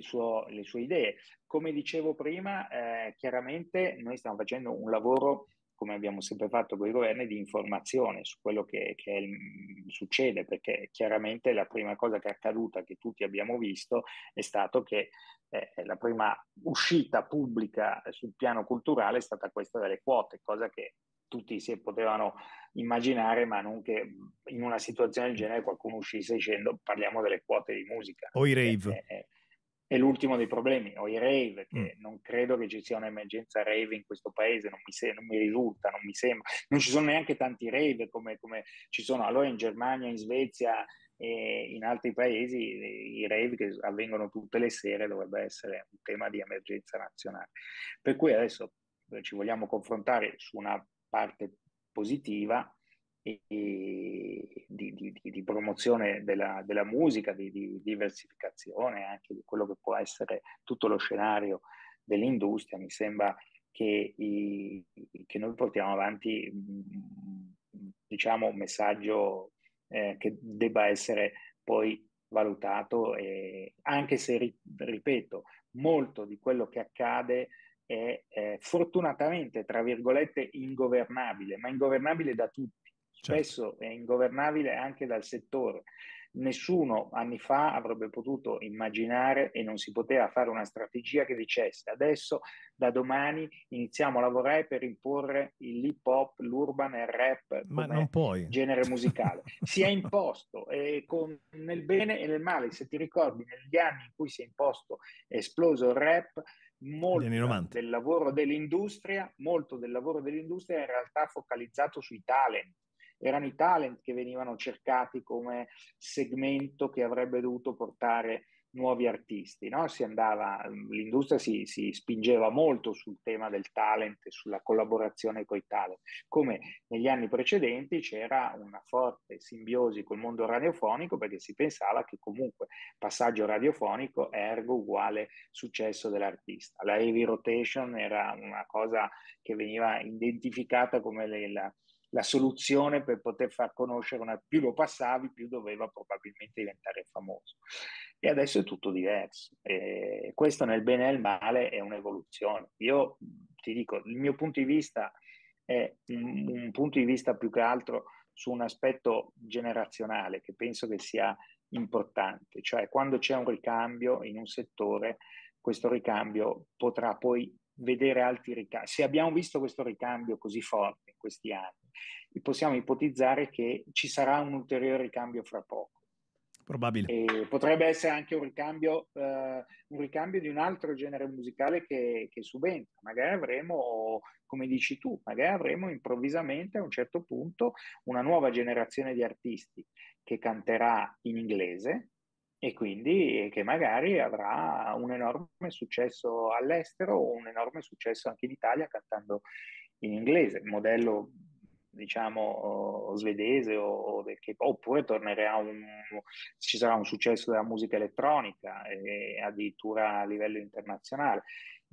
suo, le sue idee. Come dicevo prima, eh, chiaramente noi stiamo facendo un lavoro come abbiamo sempre fatto con i governi, di informazione su quello che, che il, succede, perché chiaramente la prima cosa che è accaduta, che tutti abbiamo visto, è stato che eh, la prima uscita pubblica sul piano culturale è stata questa delle quote, cosa che tutti si potevano immaginare, ma non che in una situazione del genere qualcuno uscisse dicendo parliamo delle quote di musica. O i rave. Eh, eh, eh è l'ultimo dei problemi, o i rave, che mm. non credo che ci sia un'emergenza rave in questo paese, non mi, se- non mi risulta, non mi sembra, non ci sono neanche tanti rave come, come ci sono allora in Germania, in Svezia e in altri paesi, i rave che avvengono tutte le sere dovrebbe essere un tema di emergenza nazionale. Per cui adesso eh, ci vogliamo confrontare su una parte positiva e, di, di, di, promozione della, della musica, di, di, diversificazione anche di quello che può essere tutto lo scenario dell'industria, mi sembra che, i, che noi portiamo avanti mm, diciamo, un messaggio eh, che debba essere poi valutato, e, anche se, ripeto, molto di quello che accade è eh, fortunatamente, tra virgolette, ingovernabile, ma ingovernabile da tutti Certo. spesso è ingovernabile anche dal settore. Nessuno anni fa avrebbe potuto immaginare e non si poteva fare una strategia che dicesse adesso da domani iniziamo a lavorare per imporre l'hip hop, l'urban e il rap Ma non puoi. genere musicale. si è imposto e con, nel bene e nel male. Se ti ricordi, negli anni in cui si è imposto, è esploso il rap, molto del lavoro dell'industria, molto del lavoro dell'industria è in realtà focalizzato sui talent erano i talent che venivano cercati come segmento che avrebbe dovuto portare nuovi artisti. No? Andava, l'industria si, si, spingeva molto sul tema del talent e sulla collaborazione con i talent. Come negli anni precedenti c'era una forte simbiosi col mondo radiofonico perché si pensava che comunque passaggio radiofonico ergo uguale successo dell'artista. La heavy rotation era una cosa che veniva identificata come le, la, la soluzione per poter far conoscere, una, più lo passavi, più doveva probabilmente diventare famoso. E adesso è tutto diverso. E questo nel bene e nel male è un'evoluzione. Io ti dico, il mio punto di vista è un, un punto di vista più che altro su un aspetto generazionale che penso che sia importante, cioè quando c'è un ricambio in un settore, questo ricambio potrà poi vedere altri ricambi. Se abbiamo visto questo ricambio così forte in questi anni, possiamo ipotizzare che ci sarà un ulteriore ricambio fra poco. Probabile. E potrebbe essere anche un ricambio, eh, un ricambio, di un altro genere musicale che, che, subentra. Magari avremo, come dici tu, magari avremo improvvisamente a un certo punto una nuova generazione di artisti che canterà in inglese e quindi che magari avrà un enorme successo all'estero o un enorme successo anche in Italia cantando in inglese. Modello diciamo svedese o, del K-pop, oppure tornerà un, ci sarà un successo della musica elettronica e addirittura a livello internazionale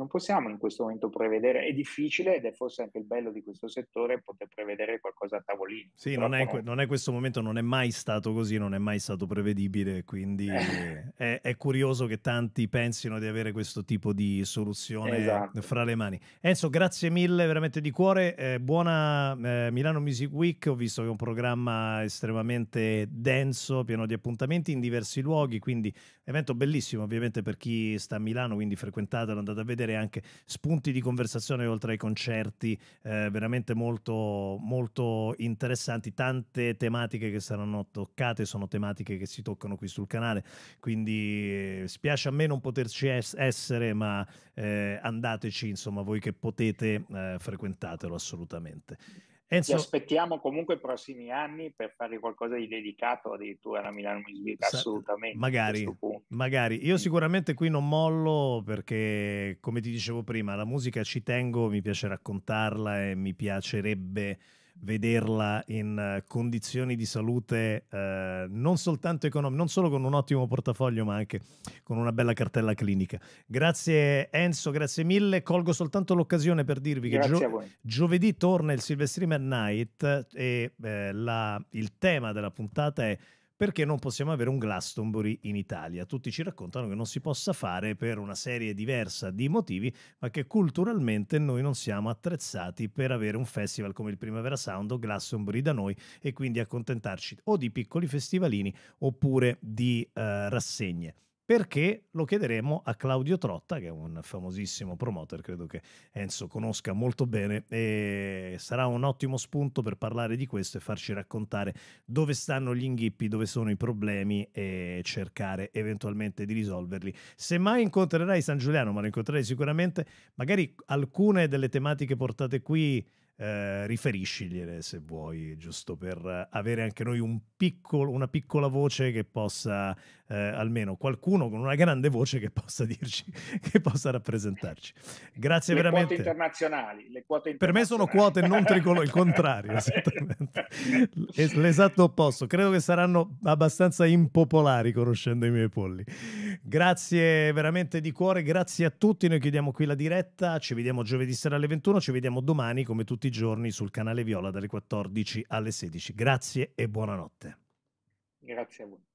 non possiamo in questo momento prevedere, è difficile ed è forse anche il bello di questo settore poter prevedere qualcosa a tavolino. Sì, non è, non è, questo momento, non è mai stato così, non è mai stato prevedibile, quindi è, è, curioso che tanti pensino di avere questo tipo di soluzione esatto. fra le mani. Enzo, grazie mille veramente di cuore, eh, buona eh, Milano Music Week, ho visto che è un programma estremamente denso, pieno di appuntamenti in diversi luoghi, quindi evento bellissimo ovviamente per chi sta a Milano, quindi frequentatelo, andate a vedere avere anche spunti di conversazione oltre ai concerti eh, veramente molto, molto interessanti. Tante tematiche che saranno toccate sono tematiche che si toccano qui sul canale, quindi eh, spiace a me non poterci es- essere, ma eh, andateci, insomma, voi che potete eh, frequentatelo assolutamente. Enzo, Ti aspettiamo comunque i prossimi anni per fare qualcosa di dedicato addirittura alla Milano Music, sa- assolutamente. Magari, magari. Io mm. sicuramente qui non mollo perché, come ti dicevo prima, la musica ci tengo, mi piace raccontarla e mi piacerebbe vederla in eh, condizioni di salute eh, non soltanto economiche, non solo con un ottimo portafoglio, ma anche con una bella cartella clinica. Grazie Enzo, grazie mille. Colgo soltanto l'occasione per dirvi grazie che gio- giovedì torna il Silver Streamer Night e eh, la, il tema della puntata è perché non possiamo avere un Glastonbury in Italia. Tutti ci raccontano che non si possa fare per una serie diversa di motivi, ma che culturalmente noi non siamo attrezzati per avere un festival come il Primavera Sound o Glastonbury da noi e quindi accontentarci o di piccoli festivalini oppure di eh, rassegne perché lo chiederemo a Claudio Trotta, che è un famosissimo promoter, credo che Enzo conosca molto bene, e sarà un ottimo spunto per parlare di questo e farci raccontare dove stanno gli inghippi, dove sono i problemi e cercare eventualmente di risolverli. Se mai incontrerai San Giuliano, ma lo incontrerai sicuramente, magari alcune delle tematiche portate qui... Eh, riferiscigliele se vuoi, giusto per avere anche noi un piccolo, una piccola voce che possa eh, almeno qualcuno con una grande voce che possa dirci, che possa rappresentarci. Grazie le veramente. Quote internazionali, le quote internazionali. Per me sono quote non tricolore, il contrario, esattamente. L'esatto opposto. Credo che saranno abbastanza impopolari conoscendo i miei polli. Grazie veramente di cuore, grazie a tutti. Noi chiudiamo qui la diretta, ci vediamo giovedì sera alle 21, ci vediamo domani come tutti i giorni sul canale Viola dalle 14 alle 16. Grazie e buonanotte. Grazie a voi.